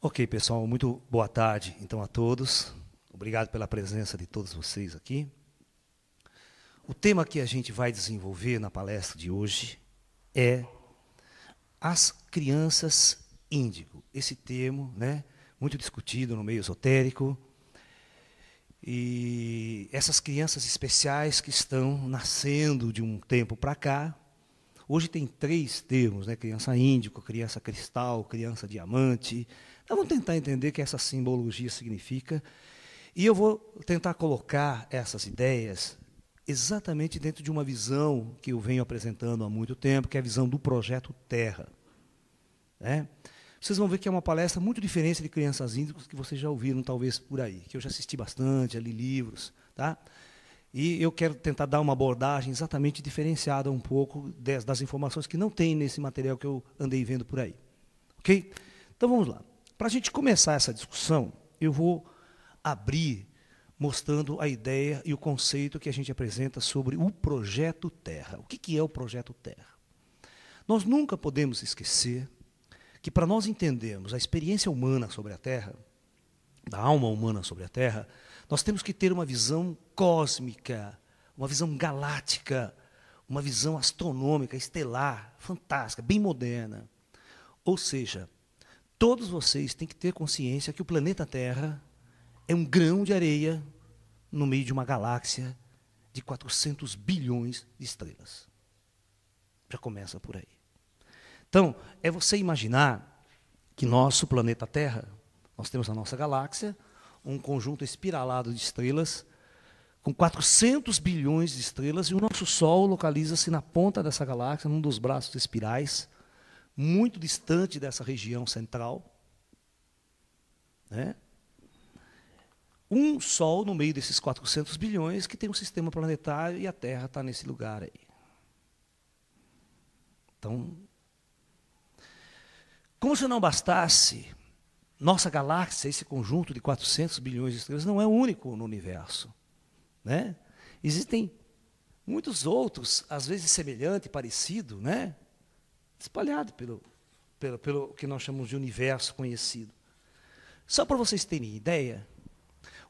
Ok, pessoal, muito boa tarde então a todos. Obrigado pela presença de todos vocês aqui. O tema que a gente vai desenvolver na palestra de hoje é as crianças índigo. Esse termo, né, muito discutido no meio esotérico. E essas crianças especiais que estão nascendo de um tempo para cá, hoje tem três termos, né, criança índigo, criança cristal, criança diamante, então vamos tentar entender o que essa simbologia significa. E eu vou tentar colocar essas ideias exatamente dentro de uma visão que eu venho apresentando há muito tempo, que é a visão do projeto Terra. Né? Vocês vão ver que é uma palestra muito diferente de Crianças índicas que vocês já ouviram talvez por aí, que eu já assisti bastante, ali li livros, tá? E eu quero tentar dar uma abordagem exatamente diferenciada um pouco das, das informações que não tem nesse material que eu andei vendo por aí. OK? Então vamos lá. Para a gente começar essa discussão, eu vou abrir mostrando a ideia e o conceito que a gente apresenta sobre o projeto Terra. O que, é o projeto Terra? Nós nunca podemos esquecer que, para nós entendermos a experiência humana sobre a Terra, da alma humana sobre a Terra, nós temos que ter uma visão cósmica, uma visão galáctica, uma visão astronômica, estelar, fantástica, bem moderna. Ou seja, Todos vocês têm que ter consciência que o planeta Terra é um grão de areia no meio de uma galáxia de 400 bilhões de estrelas. Já começa por aí. Então, é você imaginar que nosso planeta Terra, nós temos a nossa galáxia um conjunto espiralado de estrelas com 400 bilhões de estrelas e o nosso Sol localiza-se na ponta dessa galáxia, num dos braços espirais, muito distante dessa região central. Né? Um Sol no meio desses 400 bilhões que tem um sistema planetário e a Terra está nesse lugar aí. Então, como se não bastasse, nossa galáxia, esse conjunto de 400 bilhões de estrelas, não é o único no universo. Né? Existem muitos outros, às vezes semelhante, parecido, né? espalhado pelo, pelo, pelo que nós chamamos de universo conhecido. Só para vocês terem ideia,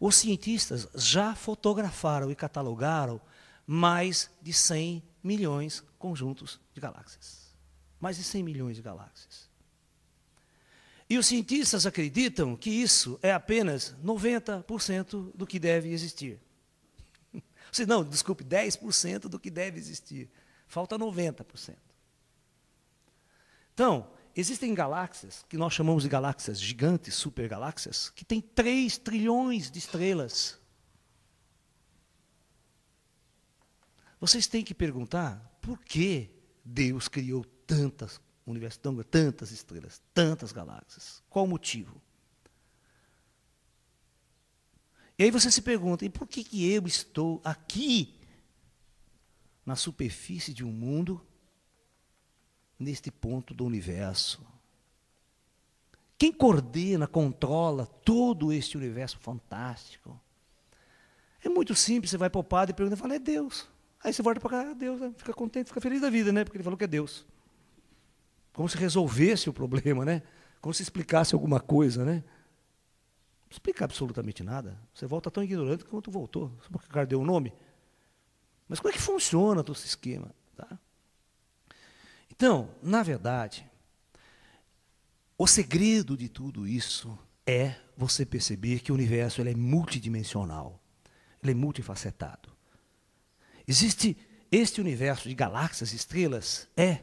os cientistas já fotografaram e catalogaram mais de 100 milhões de conjuntos de galáxias. Mais de 100 milhões de galáxias. E os cientistas acreditam que isso é apenas 90% do que deve existir. Se não, desculpe, 10% do que deve existir. Falta 90%. Então, existem galáxias, que nós chamamos de galáxias gigantes, supergaláxias, que têm 3 trilhões de estrelas. Vocês têm que perguntar por que Deus criou tantas universo tantas estrelas, tantas galáxias. Qual o motivo? E aí você se pergunta, e por que, que eu estou aqui na superfície de um mundo neste ponto do universo. Quem coordena, controla todo este universo fantástico? É muito simples, você vai para o padre e pergunta, fala, é Deus. Aí você volta para cá, é Deus, né? fica contente, fica feliz da vida, né? Porque ele falou que é Deus. Como se resolvesse o problema, né? Como se explicasse alguma coisa, né? Não explica absolutamente nada. Você volta tão ignorante quanto voltou. Só porque o cara deu o um nome. Mas como é que funciona todo esse esquema? Tá? Então, na verdade, o segredo de tudo isso é você perceber que o universo ele é multidimensional, ele é multifacetado. Existe este universo de galáxias, estrelas, é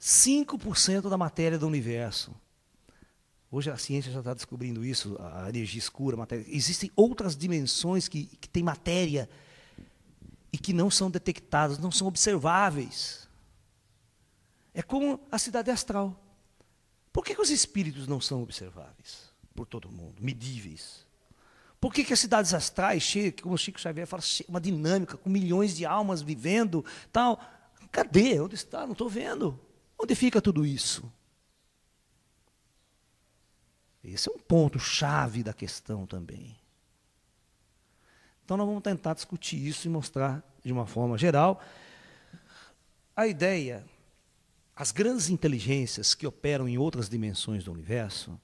5% da matéria do universo. Hoje a ciência já está descobrindo isso, a energia escura, a matéria. Existem outras dimensões que, que têm matéria e que não são detectadas, não são observáveis. É como a cidade astral. Por que, que os espíritos não são observáveis por todo mundo, medíveis? Por que, que as cidades astrais, cheias, como o Chico Xavier fala, uma dinâmica com milhões de almas vivendo, tal? Cadê? Onde está? Não estou vendo. Onde fica tudo isso? Esse é um ponto chave da questão também. Então nós vamos tentar discutir isso e mostrar de uma forma geral a ideia as grandes inteligências que operam em outras dimensões do universo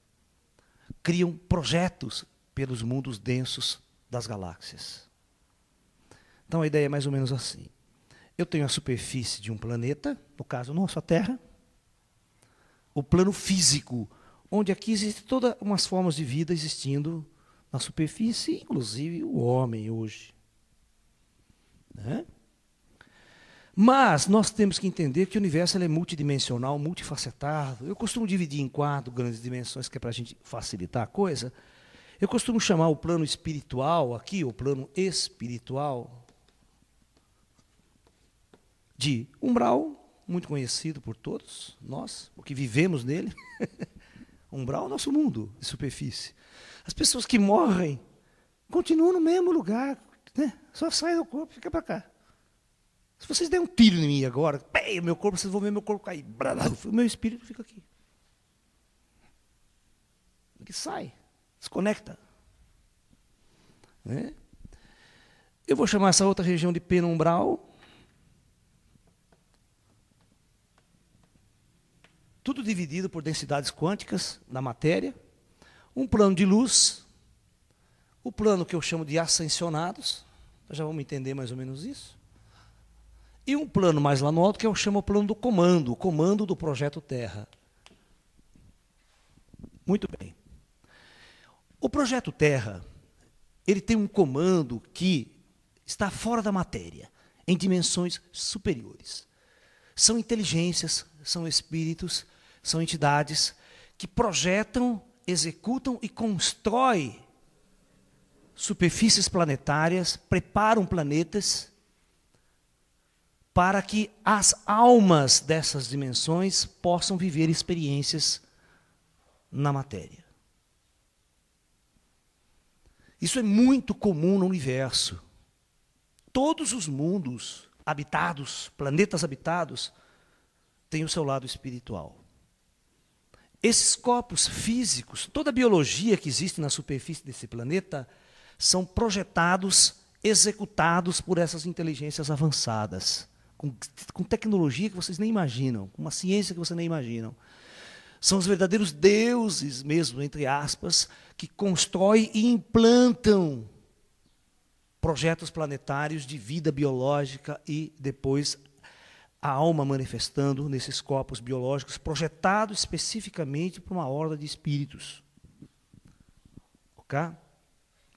criam projetos pelos mundos densos das galáxias. Então a ideia é mais ou menos assim. Eu tenho a superfície de um planeta, no caso nosso, a Terra, o plano físico, onde aqui existem todas umas formas de vida existindo na superfície, inclusive o homem hoje. Né? Mas nós temos que entender que o universo é multidimensional, multifacetado. Eu costumo dividir em quatro grandes dimensões, que é para a gente facilitar a coisa. Eu costumo chamar o plano espiritual aqui, o plano espiritual, de umbral, muito conhecido por todos nós, porque vivemos nele. umbral é o nosso mundo de superfície. As pessoas que morrem continuam no mesmo lugar, né? só saem do corpo e fica para cá. Se vocês derem um tiro em mim agora, bem, o meu corpo, vocês vão ver meu corpo cair. o meu espírito fica aqui. Que sai, desconecta. Né? Eu vou chamar essa outra região de penumbral. Tudo dividido por densidades quânticas na matéria. Um plano de luz. O plano que eu chamo de ascensionados. já vamos entender mais ou menos isso. E um plano mais lá no alto que eu chamo o plano do comando, o comando do projeto Terra. Muito bem. O projeto Terra, ele tem um comando que está fora da matéria, em dimensões superiores. São inteligências, são espíritos, são entidades que projetam, executam e constroem superfícies planetárias, preparam planetas para que as almas dessas dimensões possam viver experiências na matéria. Isso é muito comum no universo. Todos os mundos habitados, planetas habitados, têm o seu lado espiritual. Esses corpos físicos, toda a biologia que existe na superfície desse planeta, são projetados, executados por essas inteligências avançadas com, com tecnologia que vocês nem imaginam, com uma ciência que vocês nem imaginam. São os verdadeiros deuses mesmo, entre aspas, que constroem e implantam projetos planetários de vida biológica e depois a alma manifestando nesses corpos biológicos, projetado especificamente para uma horda de espíritos. Ok?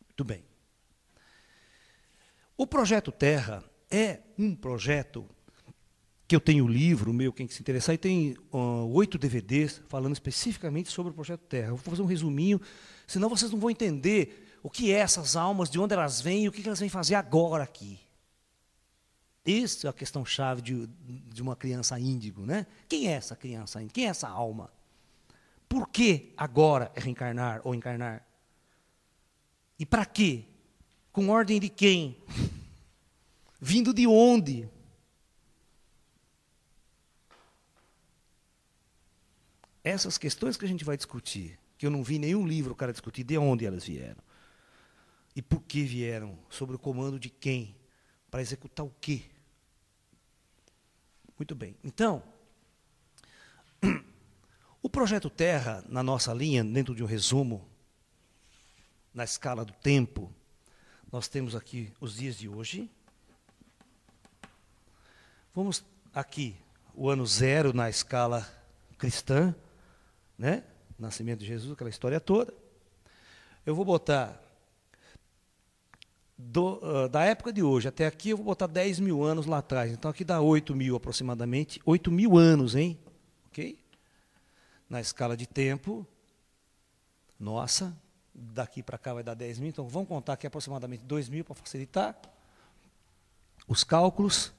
Muito bem. O projeto Terra é um projeto que eu tenho o livro meu, quem se interessar, e tem oito uh, DVDs falando especificamente sobre o projeto Terra. Eu vou fazer um resuminho, senão vocês não vão entender o que é essas almas, de onde elas vêm e o que elas vêm fazer agora aqui. Essa é a questão chave de, de uma criança índigo, né? Quem é essa criança índigo? Quem é essa alma? Por que agora é reencarnar ou encarnar? E para quê? Com ordem de quem? Vindo de onde? Essas questões que a gente vai discutir, que eu não vi nenhum livro o cara discutir de onde elas vieram. E por que vieram? Sobre o comando de quem? Para executar o quê? Muito bem. Então, o projeto Terra, na nossa linha, dentro de um resumo, na escala do tempo, nós temos aqui os dias de hoje, Vamos aqui, o ano zero na escala cristã, né? Nascimento de Jesus, aquela história toda. Eu vou botar do, uh, da época de hoje até aqui, eu vou botar 10 mil anos lá atrás. Então aqui dá 8 mil aproximadamente. 8 mil anos, hein? Ok? Na escala de tempo, nossa, daqui para cá vai dar 10 mil. Então vamos contar aqui aproximadamente 2 mil para facilitar os cálculos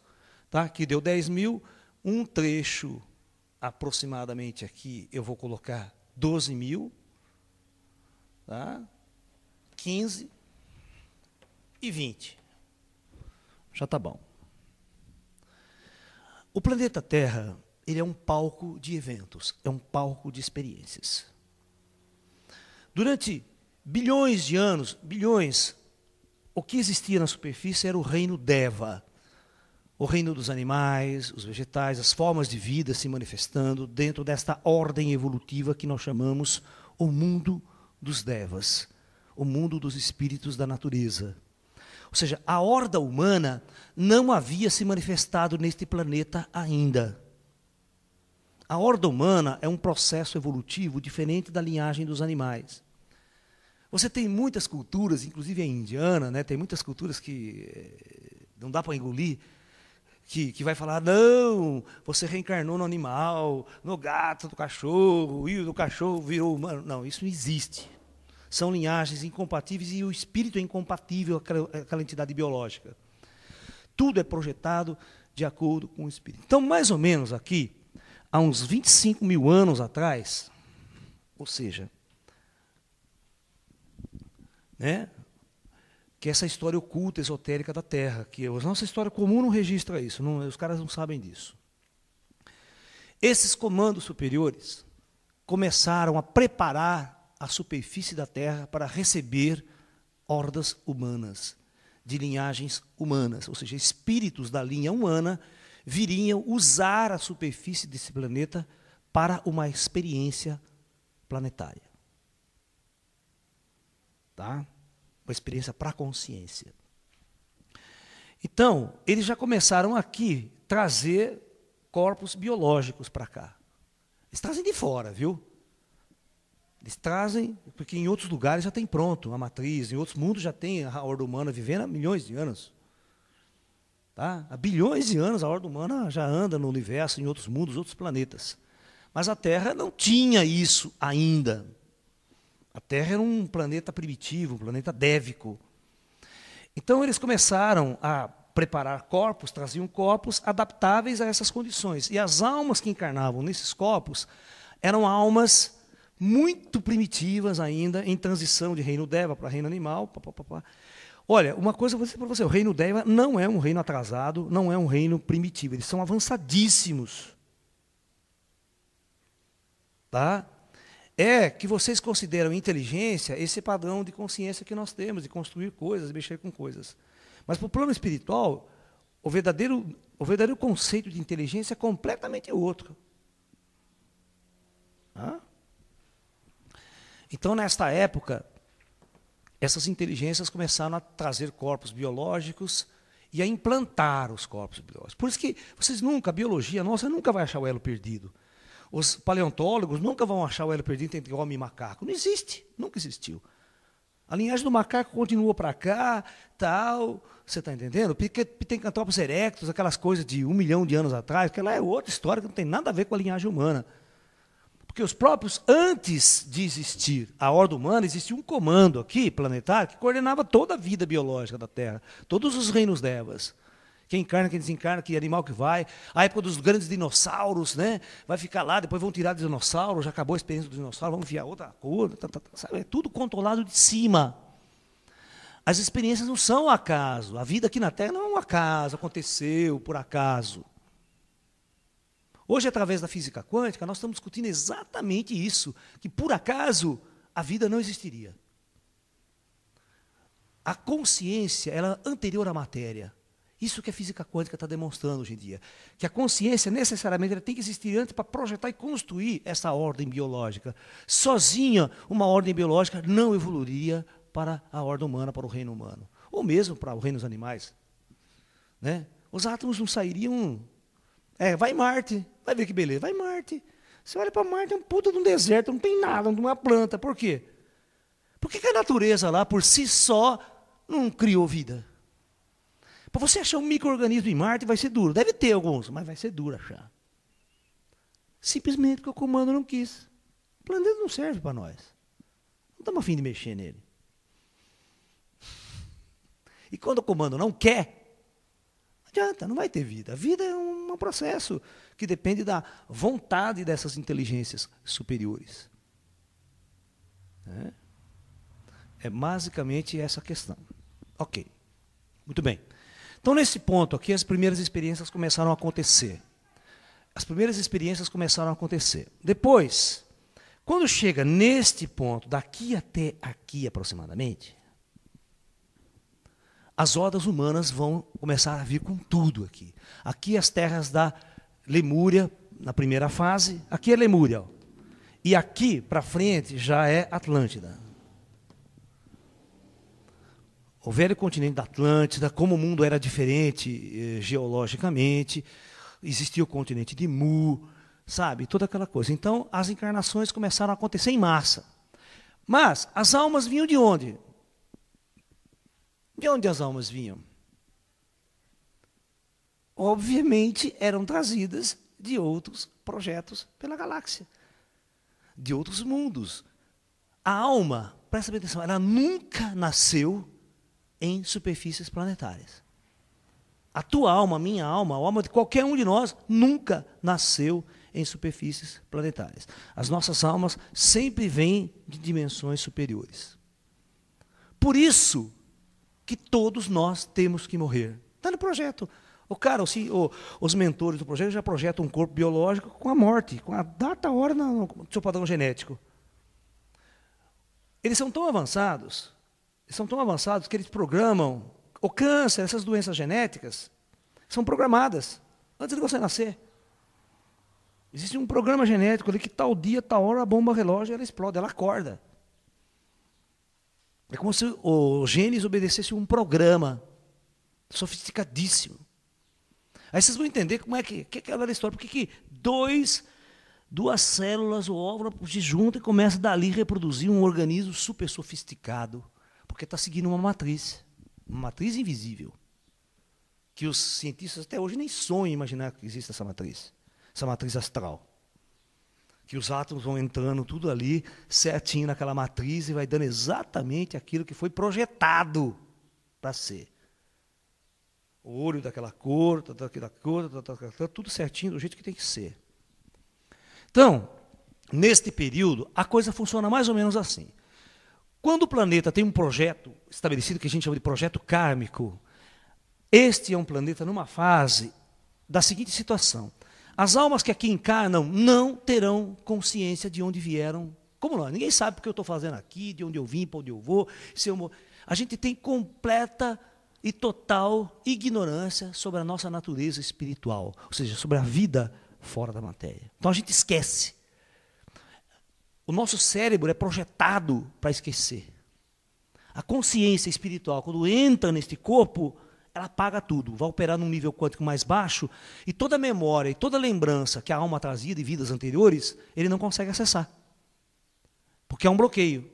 tá? que deu 10 mil, um trecho aproximadamente aqui, eu vou colocar 12 mil, tá? 15 e 20. Já está bom. O planeta Terra ele é um palco de eventos, é um palco de experiências. Durante bilhões de anos, bilhões, o que existia na superfície era o reino Deva, o reino dos animais, os vegetais, as formas de vida se manifestando dentro desta ordem evolutiva que nós chamamos o mundo dos devas, o mundo dos espíritos da natureza. Ou seja, a horda humana não havia se manifestado neste planeta ainda. A horda humana é um processo evolutivo diferente da linhagem dos animais. Você tem muitas culturas, inclusive a indiana, né, tem muitas culturas que eh, não dá para engolir, que, que vai falar: não, você reencarnou no animal, no gato, no cachorro, e o cachorro virou humano. Não, isso não existe. São linhagens incompatíveis e o espírito é incompatível aquela aquela entidade biológica. Tudo é projetado de acordo com o espírito. Então, mais ou menos aqui, há uns 25 mil anos atrás, ou seja, né, que é essa história oculta, esotérica da Terra, que a nossa história comum não registra isso, não, os caras não sabem disso. Esses comandos superiores começaram a preparar a superfície da Terra para receber hordas humanas, de linhagens humanas, ou seja, espíritos da linha humana viriam usar a superfície desse planeta para uma experiência planetária. Tá? uma experiência para a consciência. Então, eles já começaram aqui trazer corpos biológicos para cá. Eles trazem de fora, viu? Eles trazem, porque em outros lugares já tem pronto a matriz, em outros mundos já tem a horda humana vivendo há milhões de anos. Tá? Há bilhões de anos a horda humana já anda no universo, em outros mundos, outros planetas. Mas a Terra não tinha isso ainda. A Terra era um planeta primitivo, um planeta dévico. Então eles começaram a preparar corpos, traziam corpos adaptáveis a essas condições. E as almas que encarnavam nesses corpos eram almas muito primitivas ainda, em transição de reino deva para reino animal. Pá, pá, pá, Olha, uma coisa eu vou dizer para você: o reino deva não é um reino atrasado, não é um reino primitivo. Eles são avançadíssimos. Tá? é que vocês consideram inteligência esse padrão de consciência que nós temos, de construir coisas, mexer com coisas. Mas para o plano espiritual, o verdadeiro, o verdadeiro conceito de inteligência é completamente outro. Hã? Então, nesta época, essas inteligências começaram a trazer corpos biológicos e a implantar os corpos biológicos. Por isso que vocês nunca, a biologia nossa nunca vai achar o elo perdido. Os paleontólogos nunca vão achar o elo perdido entre homem e macaco. Não existe, nunca existiu. A linhagem do macaco continua para cá, tal. Você está entendendo? Pithecanthropus erectus, aquelas coisas de um milhão de anos atrás, que lá é outra história que não tem nada a ver com a linhagem humana. Porque os próprios, antes de existir a horda humana, existia um comando aqui, planetário, que coordenava toda a vida biológica da Terra, todos os reinos devas quem encarna, quem desencarna, que animal que vai. A época dos grandes dinossauros, né? Vai ficar lá, depois vão tirar o dinossauro, já acabou a experiência do dinossauro, vamos enfiar outra cor, tá, tá, tá, sabe? É tudo controlado de cima. As experiências não são um acaso. A vida aqui na Terra não é um acaso, aconteceu por acaso. Hoje, através da física quântica, nós estamos discutindo exatamente isso: que por acaso a vida não existiria. A consciência ela é anterior à matéria. Isso que a física quântica está demonstrando hoje em dia. Que a consciência necessariamente tem que existir antes para projetar e construir essa ordem biológica. Sozinha, uma ordem biológica não evoluiria para a ordem humana, para o reino humano. Ou mesmo para o reino dos animais. Né? Os átomos não sairiam. É, vai Marte, vai ver que beleza, vai Marte. Você olha para Marte, é um puta de um deserto, não tem nada, não tem uma planta. Por quê? Por que, que a natureza lá, por si só, não criou vida? Para você achar um microorganismo em Marte vai ser duro. Deve ter alguns, mas vai ser duro achar. Simplesmente porque o comando não quis. O planeta não serve para nós. Não estamos afim de mexer nele. E quando o comando não quer, não adianta, não vai ter vida. A vida é um, processo que depende da vontade dessas inteligências superiores. É, é basicamente essa questão. Ok. Muito bem. Então, nesse ponto aqui, as primeiras experiências começaram a acontecer. As primeiras experiências começaram a acontecer. Depois, quando chega neste ponto, daqui até aqui aproximadamente, as hordas humanas vão começar a vir com tudo aqui. Aqui as terras da Lemúria, na primeira fase, aqui é Lemúria. Ó. E aqui para frente já é Atlântida o velho continente da Atlântida, como o mundo era diferente eh, geologicamente, existia o continente de Mu, sabe? Toda aquela coisa. Então, as encarnações começaram a acontecer em massa. Mas as almas vinham de onde? De onde as almas vinham? Obviamente eram trazidas de outros projetos pela galáxia, de outros mundos. A alma, presta atenção, ela nunca nasceu em superfícies planetárias. A tua alma, a minha alma, a alma de qualquer um de nós nunca nasceu em superfícies planetárias. As nossas almas sempre vêm de dimensões superiores. Por isso que todos nós temos que morrer. Está no projeto. O cara, o, os mentores do projeto já projetam um corpo biológico com a morte, com a data, a hora no, seu padrão genético. Eles são tão avançados são tão avançados que eles programam o câncer, essas doenças genéticas, são programadas antes de você nascer. Existe um programa genético ali que tal dia, tal hora, a bomba relógio ela explode, ela acorda. É como se o genes obedecesse um programa sofisticadíssimo. Aí vocês vão entender como é que, que é aquela história, porque que dois, duas células, o óvulo se juntam e começa dali a reproduzir um organismo super sofisticado porque está seguindo uma matriz, uma matriz invisível, que os cientistas até hoje nem sonham imaginar que existe essa matriz, essa matriz astral. Que os átomos vão entrando tudo ali certinho naquela matriz e vai dando exatamente aquilo que foi projetado para ser. O olho daquela cor, daquela tá, tá, cor, daquela tá, cor, tudo certinho, do jeito que tem que ser. Então, neste período, a coisa funciona mais ou menos assim. Quando o planeta tem um projeto estabelecido que a gente chama de projeto kármico, este é um planeta numa fase da seguinte situação: as almas que aqui encarnam não terão consciência de onde vieram. Como nós, ninguém sabe o que eu estou fazendo aqui, de onde eu vim, para onde eu vou. Se eu... A gente tem completa e total ignorância sobre a nossa natureza espiritual, ou seja, sobre a vida fora da matéria. Então a gente esquece o nosso cérebro é projetado para esquecer. A consciência espiritual, quando entra neste corpo, ela apaga tudo, vai operar num nível quântico mais baixo, e toda memória e toda lembrança que a alma trazia de vidas anteriores, ele não consegue acessar. Porque é um bloqueio,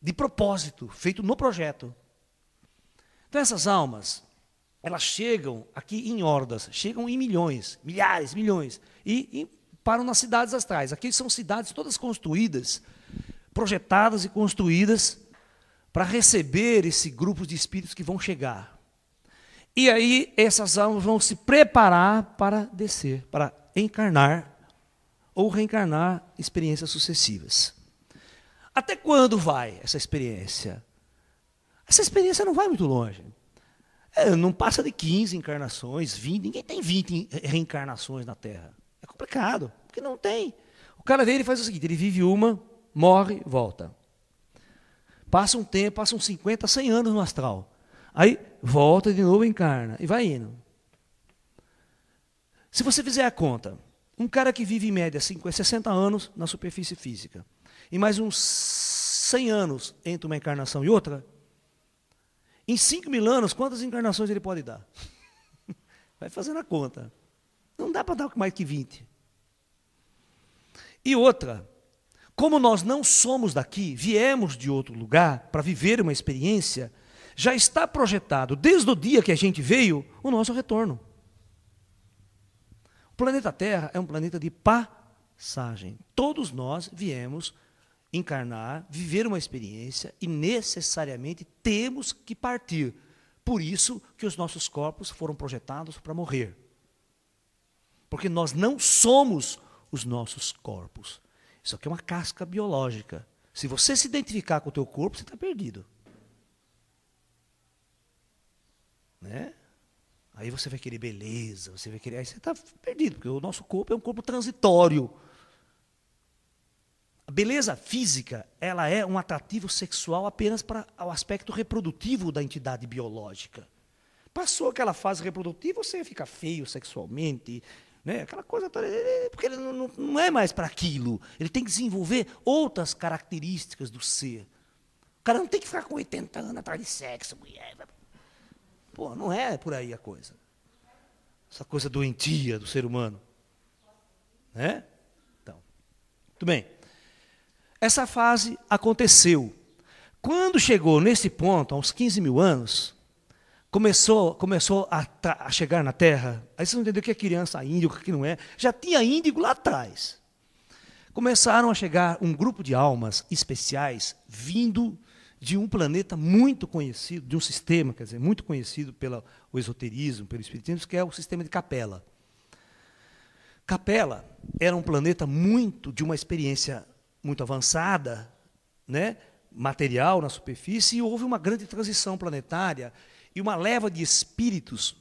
de propósito, feito no projeto. Então essas almas, elas chegam aqui em hordas, chegam em milhões, milhares, milhões, e, e param nas cidades astrais. Aqui são cidades todas construídas, projetadas e construídas para receber esse grupo de espíritos que vão chegar. E aí essas almas vão se preparar para descer, para encarnar ou reencarnar experiências sucessivas. Até quando vai essa experiência? Essa experiência não vai muito longe. É, não passa de 15 encarnações, 20. Ninguém tem 20 reencarnações na Terra. É complicado que não tem. O cara dele faz o seguinte: ele vive uma, morre, volta. Passa um tempo, passa uns 50, 100 anos no astral. Aí volta de novo, encarna e vai indo. Se você fizer a conta, um cara que vive em média 50, 60 anos na superfície física e mais uns 100 anos entre uma encarnação e outra, em 5 mil anos, quantas encarnações ele pode dar? Vai fazendo a conta. Não dá para dar mais que 20. E outra, como nós não somos daqui, viemos de outro lugar para viver uma experiência, já está projetado desde o dia que a gente veio o nosso retorno. O planeta Terra é um planeta de passagem. Todos nós viemos encarnar, viver uma experiência e necessariamente temos que partir. Por isso que os nossos corpos foram projetados para morrer. Porque nós não somos os nossos corpos. Isso aqui é uma casca biológica. Se você se identificar com o teu corpo, você está perdido. Né? Aí você vai querer beleza, você vai querer. Aí você está perdido, porque o nosso corpo é um corpo transitório. A beleza física, ela é um atrativo sexual apenas para o aspecto reprodutivo da entidade biológica. Passou aquela fase reprodutiva, você fica feio sexualmente, né? Aquela coisa toda, porque ele não, não é mais para aquilo. Ele tem que desenvolver outras características do ser. O cara não tem que ficar com 80 anos atrás de sexo, mulher. Pô, não é por aí a coisa. Essa coisa doentia do ser humano. Né? Então, tudo bem. Essa fase aconteceu. Quando chegou nesse ponto, aos 15 mil anos, começou, começou a, a, chegar na Terra, aí vocês não entenderam o que é criança índio, o é que não é. Já tinha índigo lá atrás. Começaram a chegar um grupo de almas especiais vindo de um planeta muito conhecido, de um sistema, quer dizer, muito conhecido pelo esoterismo, pelo espiritismo, que é o sistema de Capela. Capela era um planeta muito de uma experiência muito avançada, né, material na superfície, e houve uma grande transição planetária e uma leva de espíritos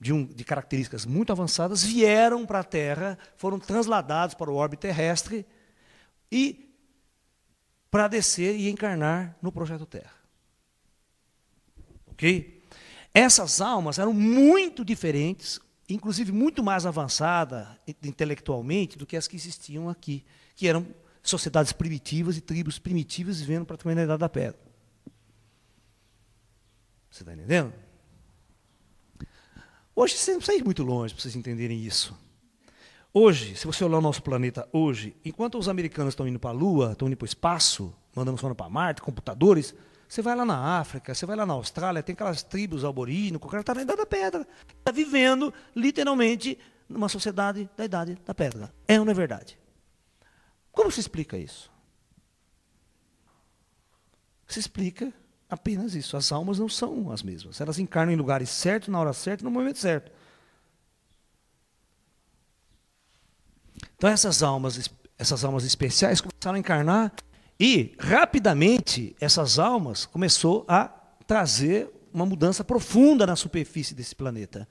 de, um, de características muito avançadas vieram para a Terra, foram transladados para o órbito terrestre e para descer e encarnar no projeto Terra. Ok? Essas almas eram muito diferentes, inclusive muito mais avançada intelectualmente do que as que existiam aqui, que eram sociedades primitivas e tribos primitivas vivendo praticamente na Idade da Pedra. Você está entendendo? Hoje você não precisa ir muito longe para vocês entenderem isso. Hoje, se você olhar o nosso planeta hoje, enquanto os americanos estão indo para a Lua, estão indo para o espaço, mandando sonda para Marte, computadores, você vai lá na África, você vai lá na Austrália, tem aquelas tribos aborígenes o cara está na Idade da Pedra. Está vivendo, literalmente, numa sociedade da Idade da Pedra. É ou não é verdade? Como se explica isso? Se explica Apenas isso. As almas não são as mesmas. Elas encarnam em lugares certos, na hora certa, no momento certo. Então essas almas, essas almas especiais começaram a encarnar e rapidamente essas almas começou a trazer uma mudança profunda na superfície desse planeta.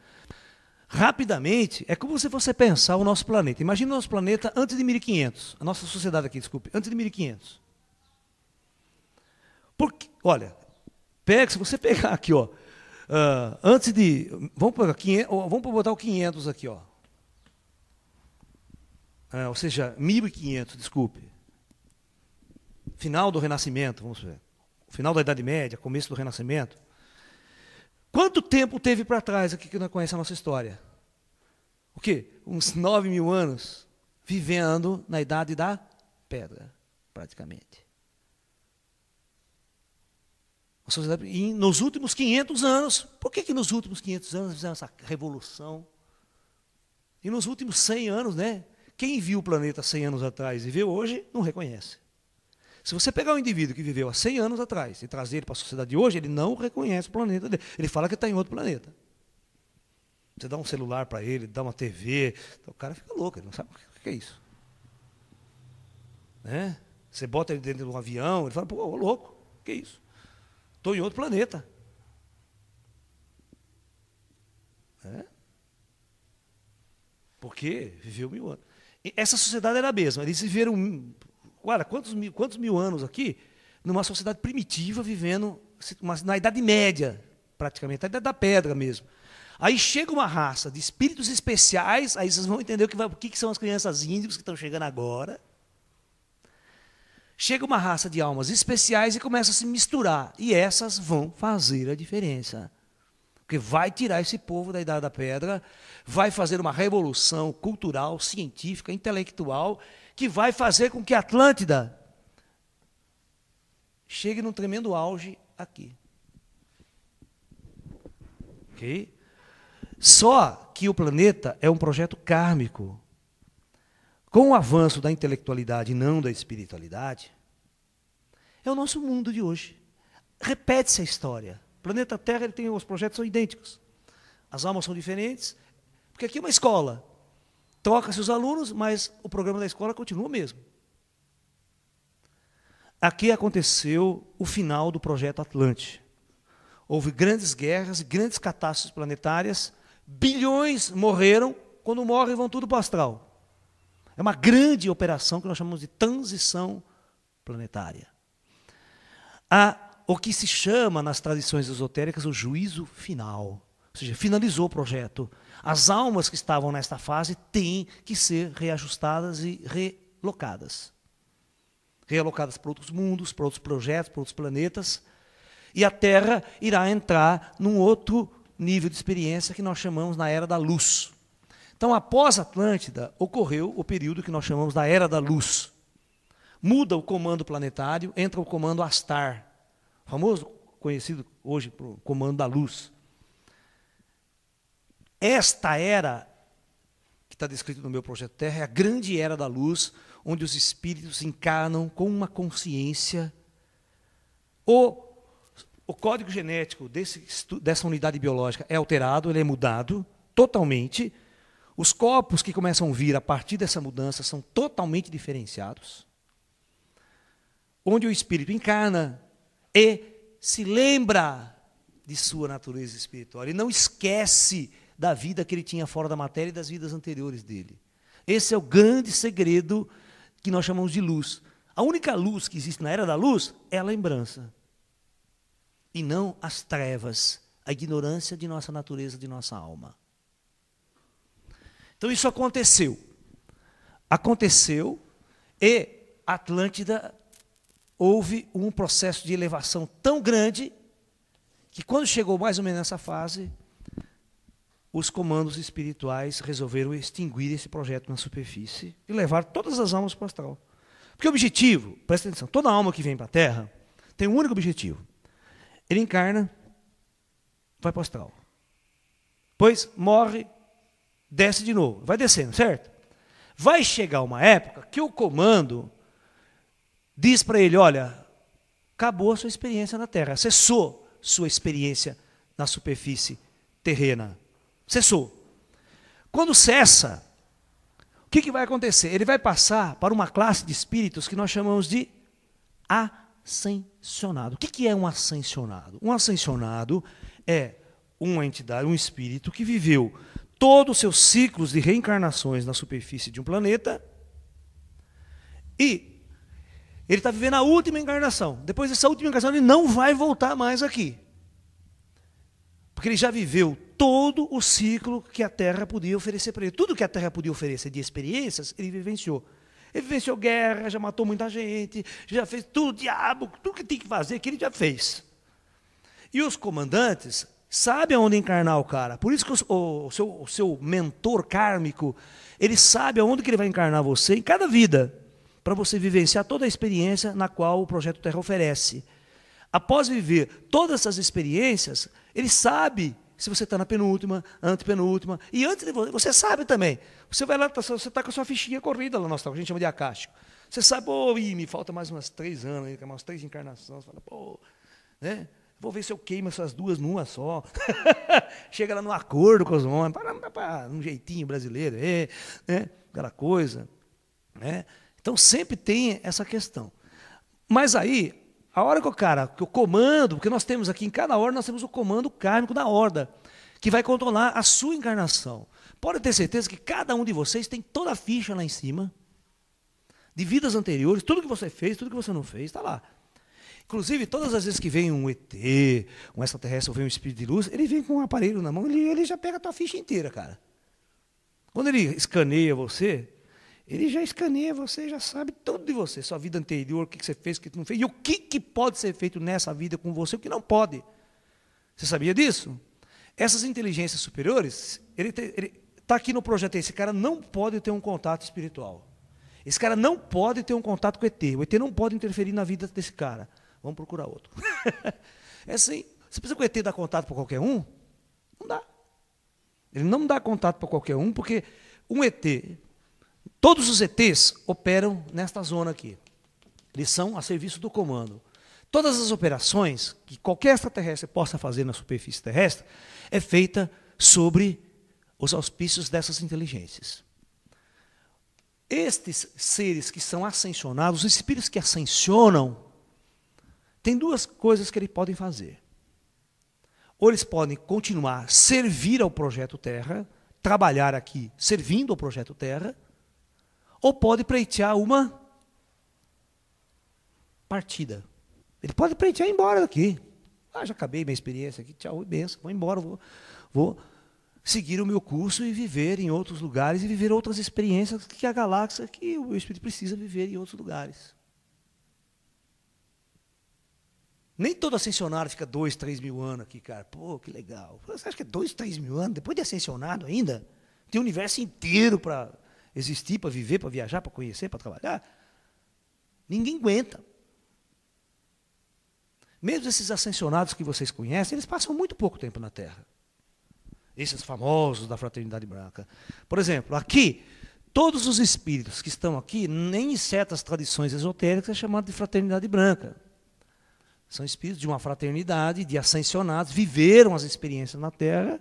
Rapidamente, é como se você pensar o nosso planeta. Imagina o nosso planeta antes de 1500, a nossa sociedade aqui, desculpe, antes de 1500. Porque, olha, Pega, se você pegar aqui, ó, uh, antes de. Vamos, pegar 500, vamos botar o 500 aqui, ó. Uh, ou seja, 1500, desculpe. Final do Renascimento, vamos ver. Final da Idade Média, começo do Renascimento. Quanto tempo teve para trás aqui que não conhece a nossa história? O quê? Uns 9 mil anos vivendo na Idade da Pedra, praticamente. Uma sociedade, e nos últimos 500 anos, por que, que nos últimos 500 anos fizemos essa revolução? E nos últimos 100 anos, né? Quem viu o planeta 100 anos atrás e vê hoje, não reconhece. Se você pegar um indivíduo que viveu há 100 anos atrás e trazer ele para a sociedade de hoje, ele não reconhece o planeta dele. Ele fala que está em outro planeta. Você dá um celular para ele, dá uma TV, então o cara fica louco, ele não sabe o que é isso. Né? Você bota ele dentro de um avião, ele fala, pô, ô, louco, o que é isso? Estou em outro planeta. É? Porque viveu mil anos. E essa sociedade era a mesma. Eles viveram, olha, quantos mil, quantos mil anos aqui numa sociedade primitiva, vivendo uma, na Idade Média, praticamente, na Idade da Pedra mesmo. Aí chega uma raça de espíritos especiais, aí vocês vão entender o que, vai, o que são as crianças índios que estão chegando agora chega uma raça de almas especiais e começa a se misturar. E essas vão fazer a diferença. Porque vai tirar esse povo da Idade da Pedra, vai fazer uma revolução cultural, científica, intelectual, que vai fazer com que a Atlântida chegue num tremendo auge aqui. Ok? Só que o planeta é um projeto kármico com o avanço da intelectualidade e não da espiritualidade, é o nosso mundo de hoje. Repete-se a história. O planeta Terra ele tem os projetos são idênticos. As almas são diferentes, porque aqui é uma escola. Troca-se os alunos, mas o programa da escola continua o mesmo. Aqui aconteceu o final do projeto Atlante. Houve grandes guerras, grandes catástrofes planetárias, bilhões morreram, quando morrem vão tudo para o astral. É uma grande operação que nós chamamos de transição planetária. Há o que se chama nas tradições esotéricas o juízo final. Ou seja, finalizou o projeto. As almas que estavam nesta fase têm que ser reajustadas e relocadas. Realocadas para outros mundos, para outros projetos, para outros planetas. E a Terra irá entrar num outro nível de experiência que nós chamamos na era da luz. Então, após Atlântida, ocorreu o período que nós chamamos da Era da Luz. Muda o comando planetário, entra o comando Astar, famoso, conhecido hoje por comando da luz. Esta era, que está descrito no meu projeto Terra, é a grande era da luz, onde os espíritos encarnam com uma consciência. O, o código genético desse, dessa unidade biológica é alterado, ele é mudado totalmente os corpos que começam a vir a partir dessa mudança são totalmente diferenciados, onde o espírito encarna e se lembra de sua natureza espiritual. Ele não esquece da vida que ele tinha fora da matéria e das vidas anteriores dele. Esse é o grande segredo que nós chamamos de luz. A única luz que existe na era da luz é a lembrança. E não as trevas, a ignorância de nossa natureza, de nossa alma. Então isso aconteceu. Aconteceu e Atlântida houve um processo de elevação tão grande que quando chegou mais ou menos nessa fase, os comandos espirituais resolveram extinguir esse projeto na superfície e levar todas as almas para o astral. Porque o objetivo, presta atenção, toda alma que vem para a Terra tem um único objetivo. Ele encarna, vai para o astral. Pois morre, desce de novo, vai descendo, certo? Vai chegar uma época que o comando diz para ele: olha, acabou a sua experiência na terra, cessou sua experiência na superfície terrena. Cessou. Quando cessa, o que, que vai acontecer? Ele vai passar para uma classe de espíritos que nós chamamos de ascensionado. O que, que é um ascensionado? Um ascensionado é uma entidade, um espírito que viveu todos os seus ciclos de reencarnações na superfície de um planeta e ele está vivendo a última encarnação. Depois dessa última encarnação, ele não vai voltar mais aqui. Porque ele já viveu todo o ciclo que a Terra podia oferecer para ele. Tudo que a Terra podia oferecer de experiências, ele vivenciou. Ele venceu guerra, já matou muita gente, já fez tudo, diabo, tudo que tem que fazer, que ele já fez. E os comandantes sabe aonde encarnar o cara. Por isso que o, o, seu, o seu mentor kármico, ele sabe aonde que ele vai encarnar você em cada vida, para você vivenciar toda a experiência na qual o projeto Terra oferece. Após viver todas essas experiências, ele sabe se você está na penúltima, antepenúltima, e antes de você, você sabe também. Você vai lá, tá, você está com a sua fichinha corrida lá, que a gente chama de acástico. Você sabe, pô, oh, me falta mais umas três anos, é mais três encarnações. Você fala, pô, né? Vou ver se eu queimo essas duas numa só. Chega lá num acordo com os homens, para, para, para, um jeitinho brasileiro, é, né? aquela coisa. Né? Então sempre tem essa questão. Mas aí, a hora que o cara, que o comando, porque nós temos aqui em cada hora, nós temos o comando kármico da horda, que vai controlar a sua encarnação. Pode ter certeza que cada um de vocês tem toda a ficha lá em cima, de vidas anteriores, tudo que você fez, tudo que você não fez, está lá. Inclusive, todas as vezes que vem um ET, um extraterrestre ou vem um espírito de luz, ele vem com um aparelho na mão, ele, ele já pega a tua ficha inteira, cara. Quando ele escaneia você, ele já escaneia você, já sabe tudo de você, sua vida anterior, o que você fez, o que você não fez, e o que, que pode ser feito nessa vida com você, o que não pode. Você sabia disso? Essas inteligências superiores, ele está aqui no projeto, esse cara não pode ter um contato espiritual. Esse cara não pode ter um contato com o ET. O ET não pode interferir na vida desse cara. Vamos procurar outro. é assim. Você precisa que o ET dá contato para qualquer um? Não dá. Ele não dá contato para qualquer um, porque um ET, todos os ETs operam nesta zona aqui. Eles são a serviço do comando. Todas as operações que qualquer extraterrestre possa fazer na superfície terrestre é feita sobre os auspícios dessas inteligências. Estes seres que são ascensionados, os espíritos que ascensionam, tem duas coisas que eles podem fazer. Ou eles podem continuar servir ao projeto Terra, trabalhar aqui servindo ao projeto Terra, ou pode preencher uma partida. Ele pode preencher e ir embora daqui. Ah, já acabei minha experiência aqui, tchau, benção, vou embora, vou, vou seguir o meu curso e viver em outros lugares e viver outras experiências que a galáxia, que o espírito precisa viver em outros lugares. Nem todo ascensionado fica dois, três mil anos aqui, cara. Pô, que legal. Você acha que é dois, três mil anos? Depois de ascensionado ainda, tem um universo inteiro para existir, para viver, para viajar, para conhecer, para trabalhar. Ninguém aguenta. Mesmo esses ascensionados que vocês conhecem, eles passam muito pouco tempo na Terra. Esses famosos da fraternidade branca. Por exemplo, aqui, todos os espíritos que estão aqui, nem em certas tradições esotéricas, é chamado de fraternidade branca. São espíritos de uma fraternidade, de ascensionados, viveram as experiências na Terra.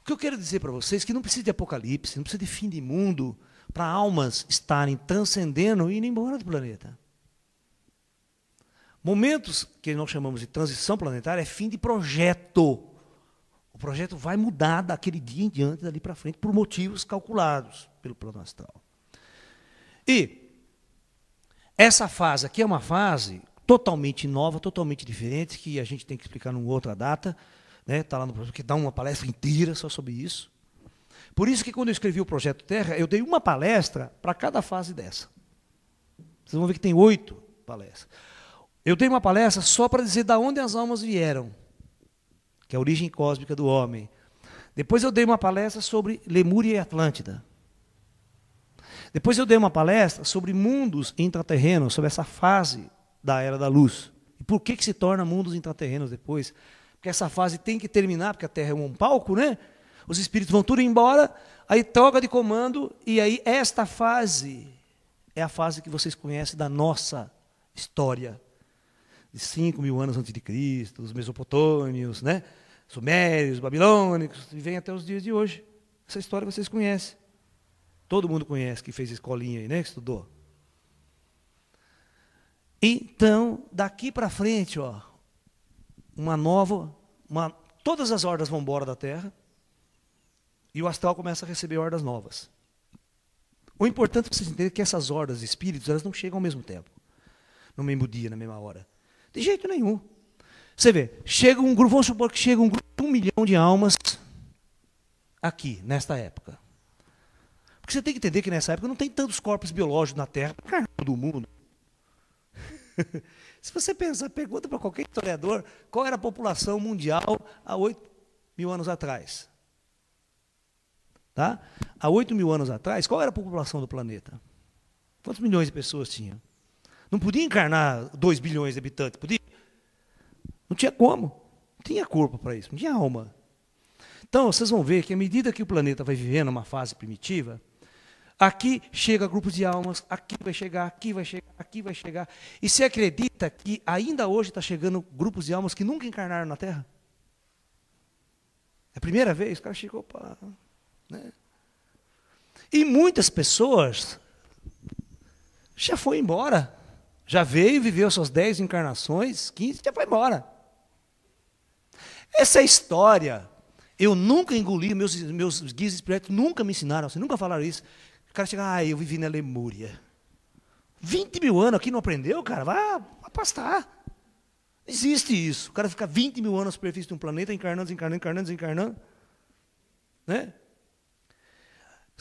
O que eu quero dizer para vocês é que não precisa de apocalipse, não precisa de fim de mundo para almas estarem transcendendo e indo embora do planeta. Momentos que nós chamamos de transição planetária é fim de projeto. O projeto vai mudar daquele dia em diante, dali para frente, por motivos calculados pelo plano astral. E essa fase aqui é uma fase totalmente nova, totalmente diferente, que a gente tem que explicar numa outra data. Né? Está lá no projeto, que dá uma palestra inteira só sobre isso. Por isso que quando eu escrevi o projeto Terra, eu dei uma palestra para cada fase dessa. Vocês vão ver que tem oito palestras. Eu dei uma palestra só para dizer da onde as almas vieram, que é a origem cósmica do homem. Depois eu dei uma palestra sobre Lemúria e Atlântida. Depois eu dei uma palestra sobre mundos intraterrenos, sobre essa fase da Era da Luz. E por que, que se torna mundos intraterrenos depois? Porque essa fase tem que terminar, porque a Terra é um palco, né? Os espíritos vão tudo embora, aí troca de comando, e aí esta fase é a fase que vocês conhecem da nossa história. De 5 mil anos antes de Cristo, os mesopotâmios, né? sumérios, babilônicos, e vem até os dias de hoje. Essa história vocês conhecem. Todo mundo conhece que fez escolinha aí, né? Que estudou. Então, daqui para frente, ó, uma nova, uma, todas as hordas vão embora da Terra e o astral começa a receber hordas novas. O importante é vocês entenderem que essas hordas espíritos, elas não chegam ao mesmo tempo, no mesmo dia, na mesma hora. De jeito nenhum. Você vê, chega um grupo, vamos supor que chega um grupo de um milhão de almas aqui, nesta época. Porque você tem que entender que nessa época não tem tantos corpos biológicos na Terra para todo mundo. Se você pensar, pergunta para qualquer historiador qual era a população mundial há 8 mil anos atrás. Tá? Há 8 mil anos atrás, qual era a população do planeta? Quantos milhões de pessoas tinha? Não podia encarnar 2 bilhões de habitantes, podia? Não tinha como. Não tinha corpo para isso, não tinha alma. Então, vocês vão ver que à medida que o planeta vai vivendo uma fase primitiva, Aqui chega grupos de almas, aqui vai chegar, aqui vai chegar, aqui vai chegar. E você acredita que ainda hoje está chegando grupos de almas que nunca encarnaram na Terra? É a primeira vez, o cara chegou para. Né? E muitas pessoas já foi embora. Já veio, viveu suas 10 encarnações, 15, já foi embora. Essa história, eu nunca engoli, meus, meus guias espirituais nunca me ensinaram, assim, nunca falaram isso cara chega, ah, eu vivi na Lemúria. 20 mil anos aqui não aprendeu, cara? Vai, apastar Existe isso. O cara fica 20 mil anos na superfície de um planeta, encarnando, desencarnando, encarnando, desencarnando. Né?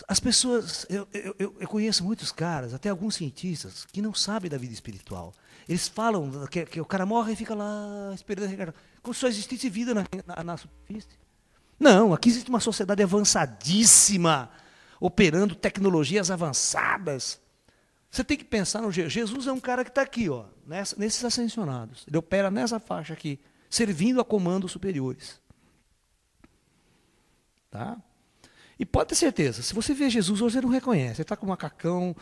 As pessoas, eu, eu, eu, conheço muitos caras, até alguns cientistas, que não sabem da vida espiritual. Eles falam que, que o cara morre e fica lá esperando reencarnar. Como se só existisse vida na, na, na superfície. Não, aqui existe uma sociedade avançadíssima operando tecnologias avançadas. Você tem que pensar no Jesus. Jesus é um cara que está aqui, ó, nessa, nesses ascensionados. Ele opera nessa faixa aqui, servindo a comandos superiores. Tá? E pode ter certeza, se você vê Jesus hoje, você não reconhece. Ele está com um macacão,